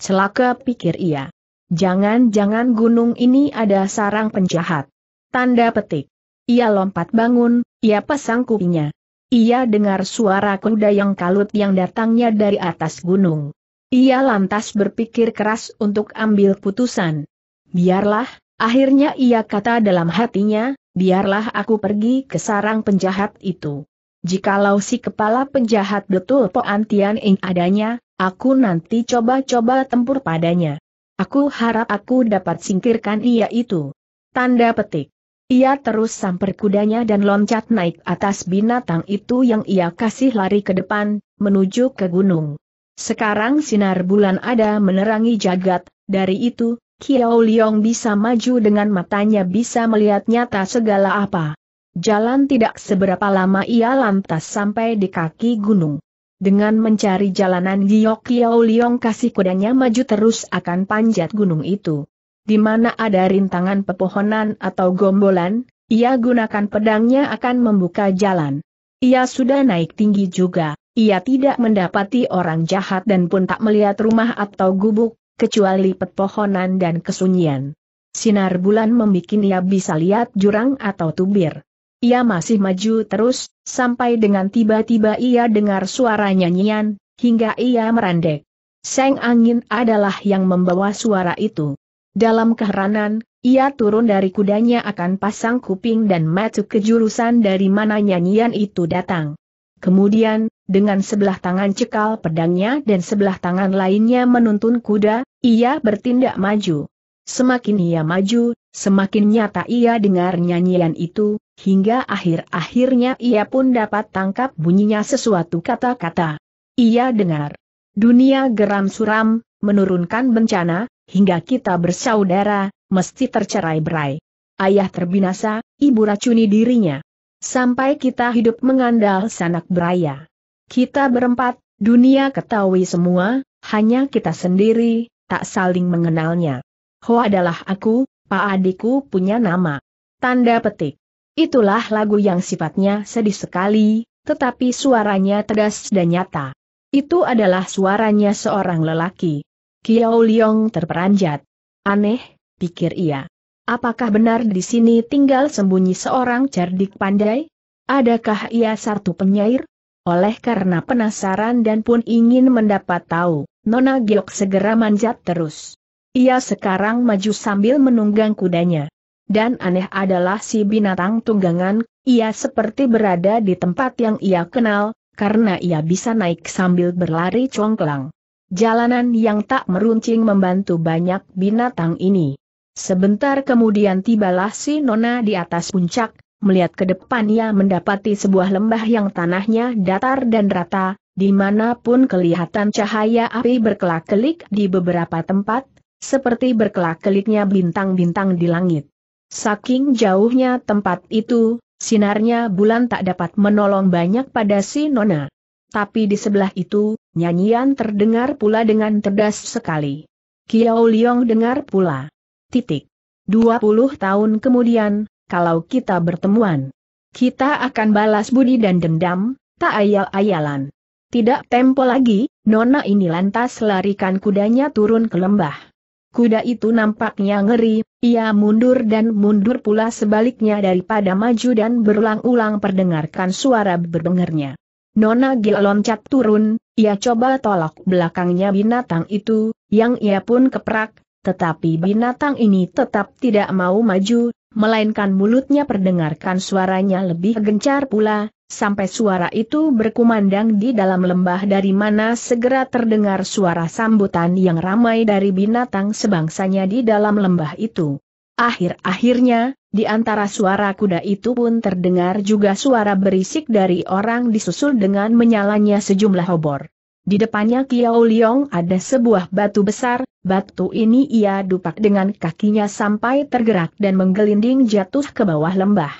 Celaka pikir ia. Jangan-jangan gunung ini ada sarang penjahat. Tanda petik. Ia lompat bangun, ia pasang kupinya. Ia dengar suara kuda yang kalut yang datangnya dari atas gunung. Ia lantas berpikir keras untuk ambil putusan. Biarlah, akhirnya ia kata dalam hatinya, biarlah aku pergi ke sarang penjahat itu. Jikalau si kepala penjahat betul Poan Tian Ing adanya, aku nanti coba-coba tempur padanya. Aku harap aku dapat singkirkan ia itu. Tanda petik. Ia terus samper kudanya dan loncat naik atas binatang itu yang ia kasih lari ke depan, menuju ke gunung. Sekarang sinar bulan ada menerangi jagat, dari itu, Kiao Liong bisa maju dengan matanya bisa melihat nyata segala apa. Jalan tidak seberapa lama ia lantas sampai di kaki gunung. Dengan mencari jalanan Giyok Yau Liong kasih kudanya maju terus akan panjat gunung itu. Di mana ada rintangan pepohonan atau gombolan, ia gunakan pedangnya akan membuka jalan. Ia sudah naik tinggi juga, ia tidak mendapati orang jahat dan pun tak melihat rumah atau gubuk, kecuali pepohonan dan kesunyian. Sinar bulan membuat ia bisa lihat jurang atau tubir. Ia masih maju terus, sampai dengan tiba-tiba ia dengar suara nyanyian, hingga ia merandek. Seng angin adalah yang membawa suara itu. Dalam keheranan, ia turun dari kudanya akan pasang kuping dan matu ke jurusan dari mana nyanyian itu datang. Kemudian, dengan sebelah tangan cekal pedangnya dan sebelah tangan lainnya menuntun kuda, ia bertindak maju. Semakin ia maju, semakin nyata ia dengar nyanyian itu, hingga akhir-akhirnya ia pun dapat tangkap bunyinya sesuatu kata-kata. Ia dengar. Dunia geram suram, menurunkan bencana, hingga kita bersaudara, mesti tercerai berai. Ayah terbinasa, ibu racuni dirinya. Sampai kita hidup mengandal sanak beraya. Kita berempat, dunia ketahui semua, hanya kita sendiri, tak saling mengenalnya. Ho adalah aku, Pak adikku punya nama. Tanda petik. Itulah lagu yang sifatnya sedih sekali, tetapi suaranya tegas dan nyata. Itu adalah suaranya seorang lelaki. Kiao Liong terperanjat. Aneh, pikir ia. Apakah benar di sini tinggal sembunyi seorang cerdik pandai? Adakah ia satu penyair? Oleh karena penasaran dan pun ingin mendapat tahu, Nona Giok segera manjat terus. Ia sekarang maju sambil menunggang kudanya dan aneh adalah si binatang tunggangan, ia seperti berada di tempat yang ia kenal, karena ia bisa naik sambil berlari congklang. Jalanan yang tak meruncing membantu banyak binatang ini. Sebentar kemudian tibalah si Nona di atas puncak, melihat ke depan ia mendapati sebuah lembah yang tanahnya datar dan rata, dimanapun kelihatan cahaya api berkelak-kelik di beberapa tempat, seperti berkelak-keliknya bintang-bintang di langit. Saking jauhnya tempat itu, sinarnya bulan tak dapat menolong banyak pada si Nona. Tapi di sebelah itu, nyanyian terdengar pula dengan cerdas sekali. Kiao Liong dengar pula. Titik. 20 tahun kemudian, kalau kita bertemuan, kita akan balas budi dan dendam, tak ayal-ayalan. Tidak tempo lagi, Nona ini lantas larikan kudanya turun ke lembah. Kuda itu nampaknya ngeri, ia mundur dan mundur pula sebaliknya daripada maju dan berulang-ulang perdengarkan suara berdengarnya. Nona Gil loncat turun, ia coba tolak belakangnya binatang itu, yang ia pun keprak, tetapi binatang ini tetap tidak mau maju, melainkan mulutnya perdengarkan suaranya lebih gencar pula, sampai suara itu berkumandang di dalam lembah dari mana segera terdengar suara sambutan yang ramai dari binatang sebangsanya di dalam lembah itu. Akhir-akhirnya, di antara suara kuda itu pun terdengar juga suara berisik dari orang disusul dengan menyalanya sejumlah obor. Di depannya Kiao Liong ada sebuah batu besar, batu ini ia dupak dengan kakinya sampai tergerak dan menggelinding jatuh ke bawah lembah.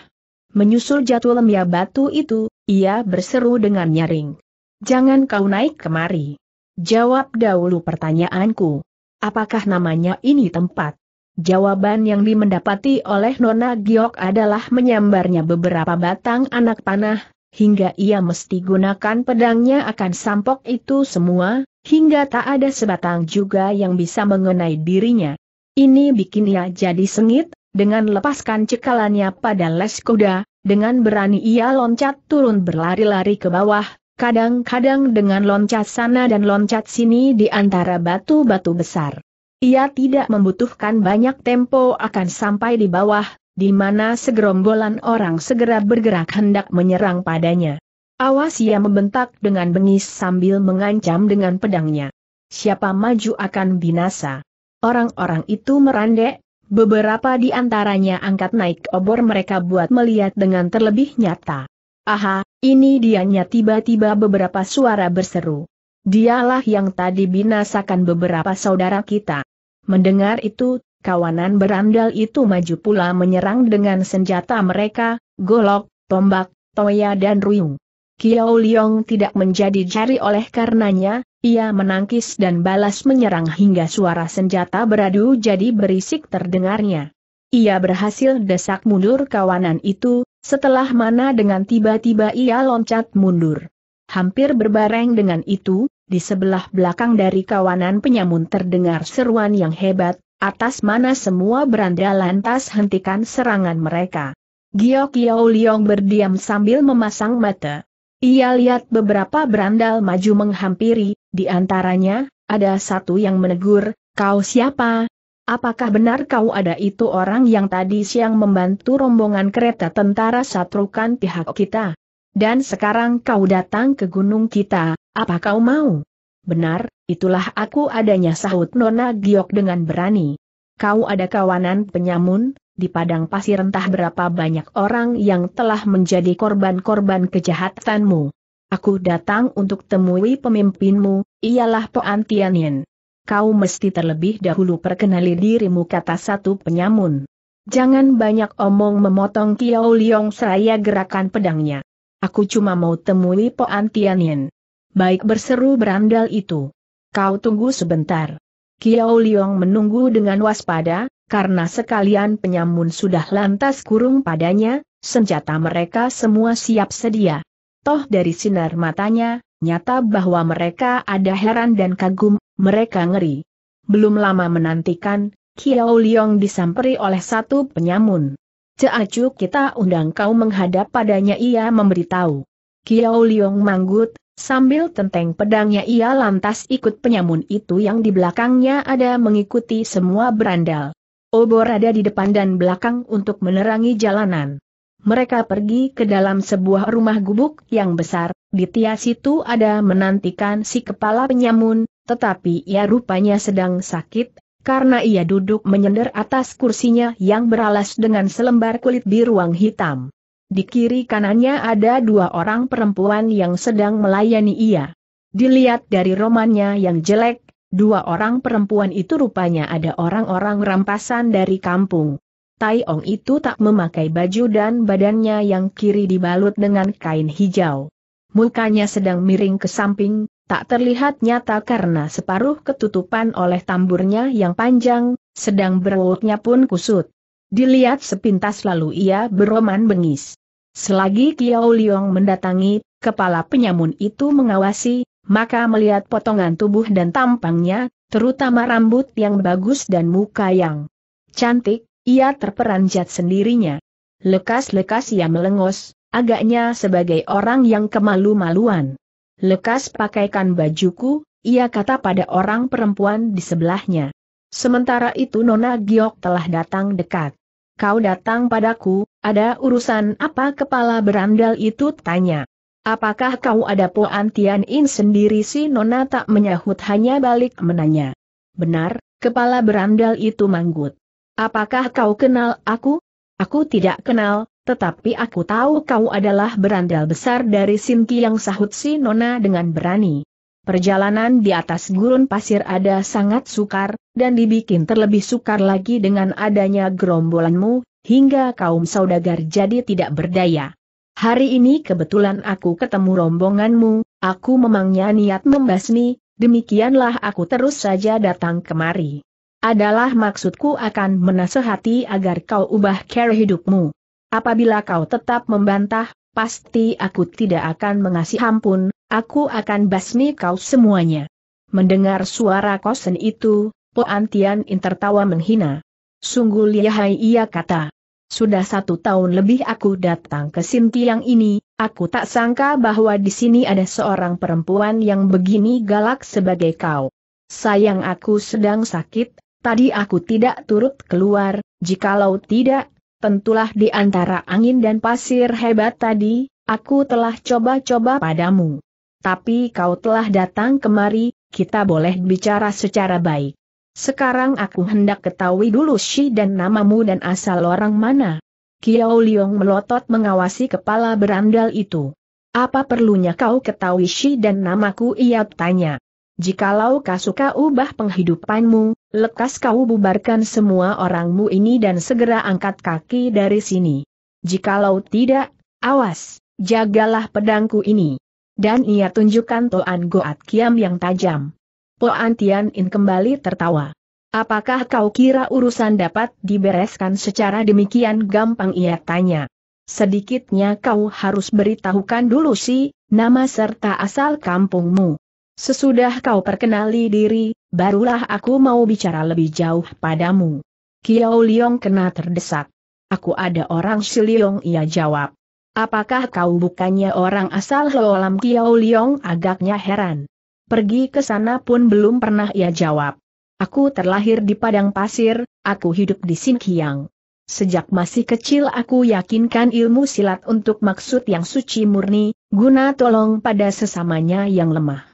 Menyusul jatuh lemia batu itu, ia berseru dengan nyaring. Jangan kau naik kemari. Jawab dahulu pertanyaanku. Apakah namanya ini tempat? Jawaban yang dimendapati oleh Nona Giok adalah menyambarnya beberapa batang anak panah, hingga ia mesti gunakan pedangnya akan sampok itu semua, hingga tak ada sebatang juga yang bisa mengenai dirinya. Ini bikin ia jadi sengit, dengan lepaskan cekalannya pada les kuda, dengan berani ia loncat turun berlari-lari ke bawah, kadang-kadang dengan loncat sana dan loncat sini di antara batu-batu besar. Ia tidak membutuhkan banyak tempo akan sampai di bawah, di mana segerombolan orang segera bergerak hendak menyerang padanya. Awas ia membentak dengan bengis sambil mengancam dengan pedangnya. Siapa maju akan binasa. Orang-orang itu merandek, Beberapa di antaranya angkat naik obor mereka buat melihat dengan terlebih nyata. Aha, ini dianya tiba-tiba beberapa suara berseru. Dialah yang tadi binasakan beberapa saudara kita. Mendengar itu, kawanan berandal itu maju pula menyerang dengan senjata mereka, golok, tombak, toya dan ruyung. Kiao Liong tidak menjadi jari oleh karenanya, ia menangkis dan balas menyerang hingga suara senjata beradu jadi berisik terdengarnya. Ia berhasil desak mundur kawanan itu, setelah mana dengan tiba-tiba ia loncat mundur. Hampir berbareng dengan itu, di sebelah belakang dari kawanan penyamun terdengar seruan yang hebat, atas mana semua beranda lantas hentikan serangan mereka. Gio Kio Liong berdiam sambil memasang mata. Ia lihat beberapa berandal maju menghampiri, di antaranya, ada satu yang menegur, kau siapa? Apakah benar kau ada itu orang yang tadi siang membantu rombongan kereta tentara satrukan pihak kita? Dan sekarang kau datang ke gunung kita, apa kau mau? Benar, itulah aku adanya sahut Nona Giok dengan berani. Kau ada kawanan penyamun, di padang pasir entah berapa banyak orang yang telah menjadi korban-korban kejahatanmu. Aku datang untuk temui pemimpinmu, ialah Poan Tianin. Kau mesti terlebih dahulu perkenali dirimu kata satu penyamun. Jangan banyak omong memotong Kiao Liong seraya gerakan pedangnya. Aku cuma mau temui Poan Tianin. Baik berseru berandal itu. Kau tunggu sebentar. Kiao Liong menunggu dengan waspada, karena sekalian penyamun sudah lantas kurung padanya, senjata mereka semua siap sedia. Toh dari sinar matanya, nyata bahwa mereka ada heran dan kagum, mereka ngeri. Belum lama menantikan, Kiao Liong disamperi oleh satu penyamun. Ceacu kita undang kau menghadap padanya ia memberitahu. Kiao Liong manggut, sambil tenteng pedangnya ia lantas ikut penyamun itu yang di belakangnya ada mengikuti semua berandal. Obor ada di depan dan belakang untuk menerangi jalanan. Mereka pergi ke dalam sebuah rumah gubuk yang besar, di tias situ ada menantikan si kepala penyamun, tetapi ia rupanya sedang sakit, karena ia duduk menyender atas kursinya yang beralas dengan selembar kulit biruang hitam. Di kiri kanannya ada dua orang perempuan yang sedang melayani ia. Dilihat dari romannya yang jelek, dua orang perempuan itu rupanya ada orang-orang rampasan dari kampung. Tai Ong itu tak memakai baju dan badannya yang kiri dibalut dengan kain hijau. Mukanya sedang miring ke samping, tak terlihat nyata karena separuh ketutupan oleh tamburnya yang panjang, sedang berwoknya pun kusut. Dilihat sepintas lalu ia beroman bengis. Selagi Kiao Liong mendatangi, kepala penyamun itu mengawasi, maka melihat potongan tubuh dan tampangnya, terutama rambut yang bagus dan muka yang cantik, ia terperanjat sendirinya. Lekas-lekas ia melengos, agaknya sebagai orang yang kemalu-maluan. Lekas pakaikan bajuku, ia kata pada orang perempuan di sebelahnya. Sementara itu Nona Giok telah datang dekat. Kau datang padaku, ada urusan apa kepala berandal itu tanya. Apakah kau ada Poan Tian In sendiri si Nona tak menyahut hanya balik menanya. Benar, kepala berandal itu manggut. Apakah kau kenal aku? Aku tidak kenal, tetapi aku tahu kau adalah berandal besar dari Sinki yang sahut si Nona dengan berani. Perjalanan di atas gurun pasir ada sangat sukar, dan dibikin terlebih sukar lagi dengan adanya gerombolanmu, hingga kaum saudagar jadi tidak berdaya. Hari ini kebetulan aku ketemu rombonganmu, aku memangnya niat membasmi, demikianlah aku terus saja datang kemari. Adalah maksudku akan menasehati agar kau ubah cara hidupmu. Apabila kau tetap membantah, pasti aku tidak akan mengasih ampun, aku akan basmi kau semuanya. Mendengar suara kosen itu, Po Antian tertawa menghina. Sungguh lihai ia kata. Sudah satu tahun lebih aku datang ke Sintiang ini, Aku tak sangka bahwa di sini ada seorang perempuan yang begini galak sebagai kau. Sayang aku sedang sakit, Tadi aku tidak turut keluar, jikalau tidak, tentulah di antara angin dan pasir hebat tadi, aku telah coba-coba padamu. Tapi kau telah datang kemari, kita boleh bicara secara baik. Sekarang aku hendak ketahui dulu si dan namamu dan asal orang mana. Kiao Liong melotot mengawasi kepala berandal itu. Apa perlunya kau ketahui si dan namaku ia tanya. Jikalau kau suka ubah penghidupanmu, Lekas kau bubarkan semua orangmu ini dan segera angkat kaki dari sini. Jikalau tidak, awas, jagalah pedangku ini. Dan ia tunjukkan Toan Goat Kiam yang tajam. Poan Tian In kembali tertawa. Apakah kau kira urusan dapat dibereskan secara demikian gampang ia tanya. Sedikitnya kau harus beritahukan dulu sih, nama serta asal kampungmu. Sesudah kau perkenali diri, barulah aku mau bicara lebih jauh padamu. Kiao Liong kena terdesak. Aku ada orang Shiliong ia jawab. Apakah kau bukannya orang asal Lolam Kiao Liong agaknya heran. Pergi ke sana pun belum pernah ia jawab. Aku terlahir di padang pasir, aku hidup di Sinkiang. Sejak masih kecil aku yakinkan ilmu silat untuk maksud yang suci murni, guna tolong pada sesamanya yang lemah.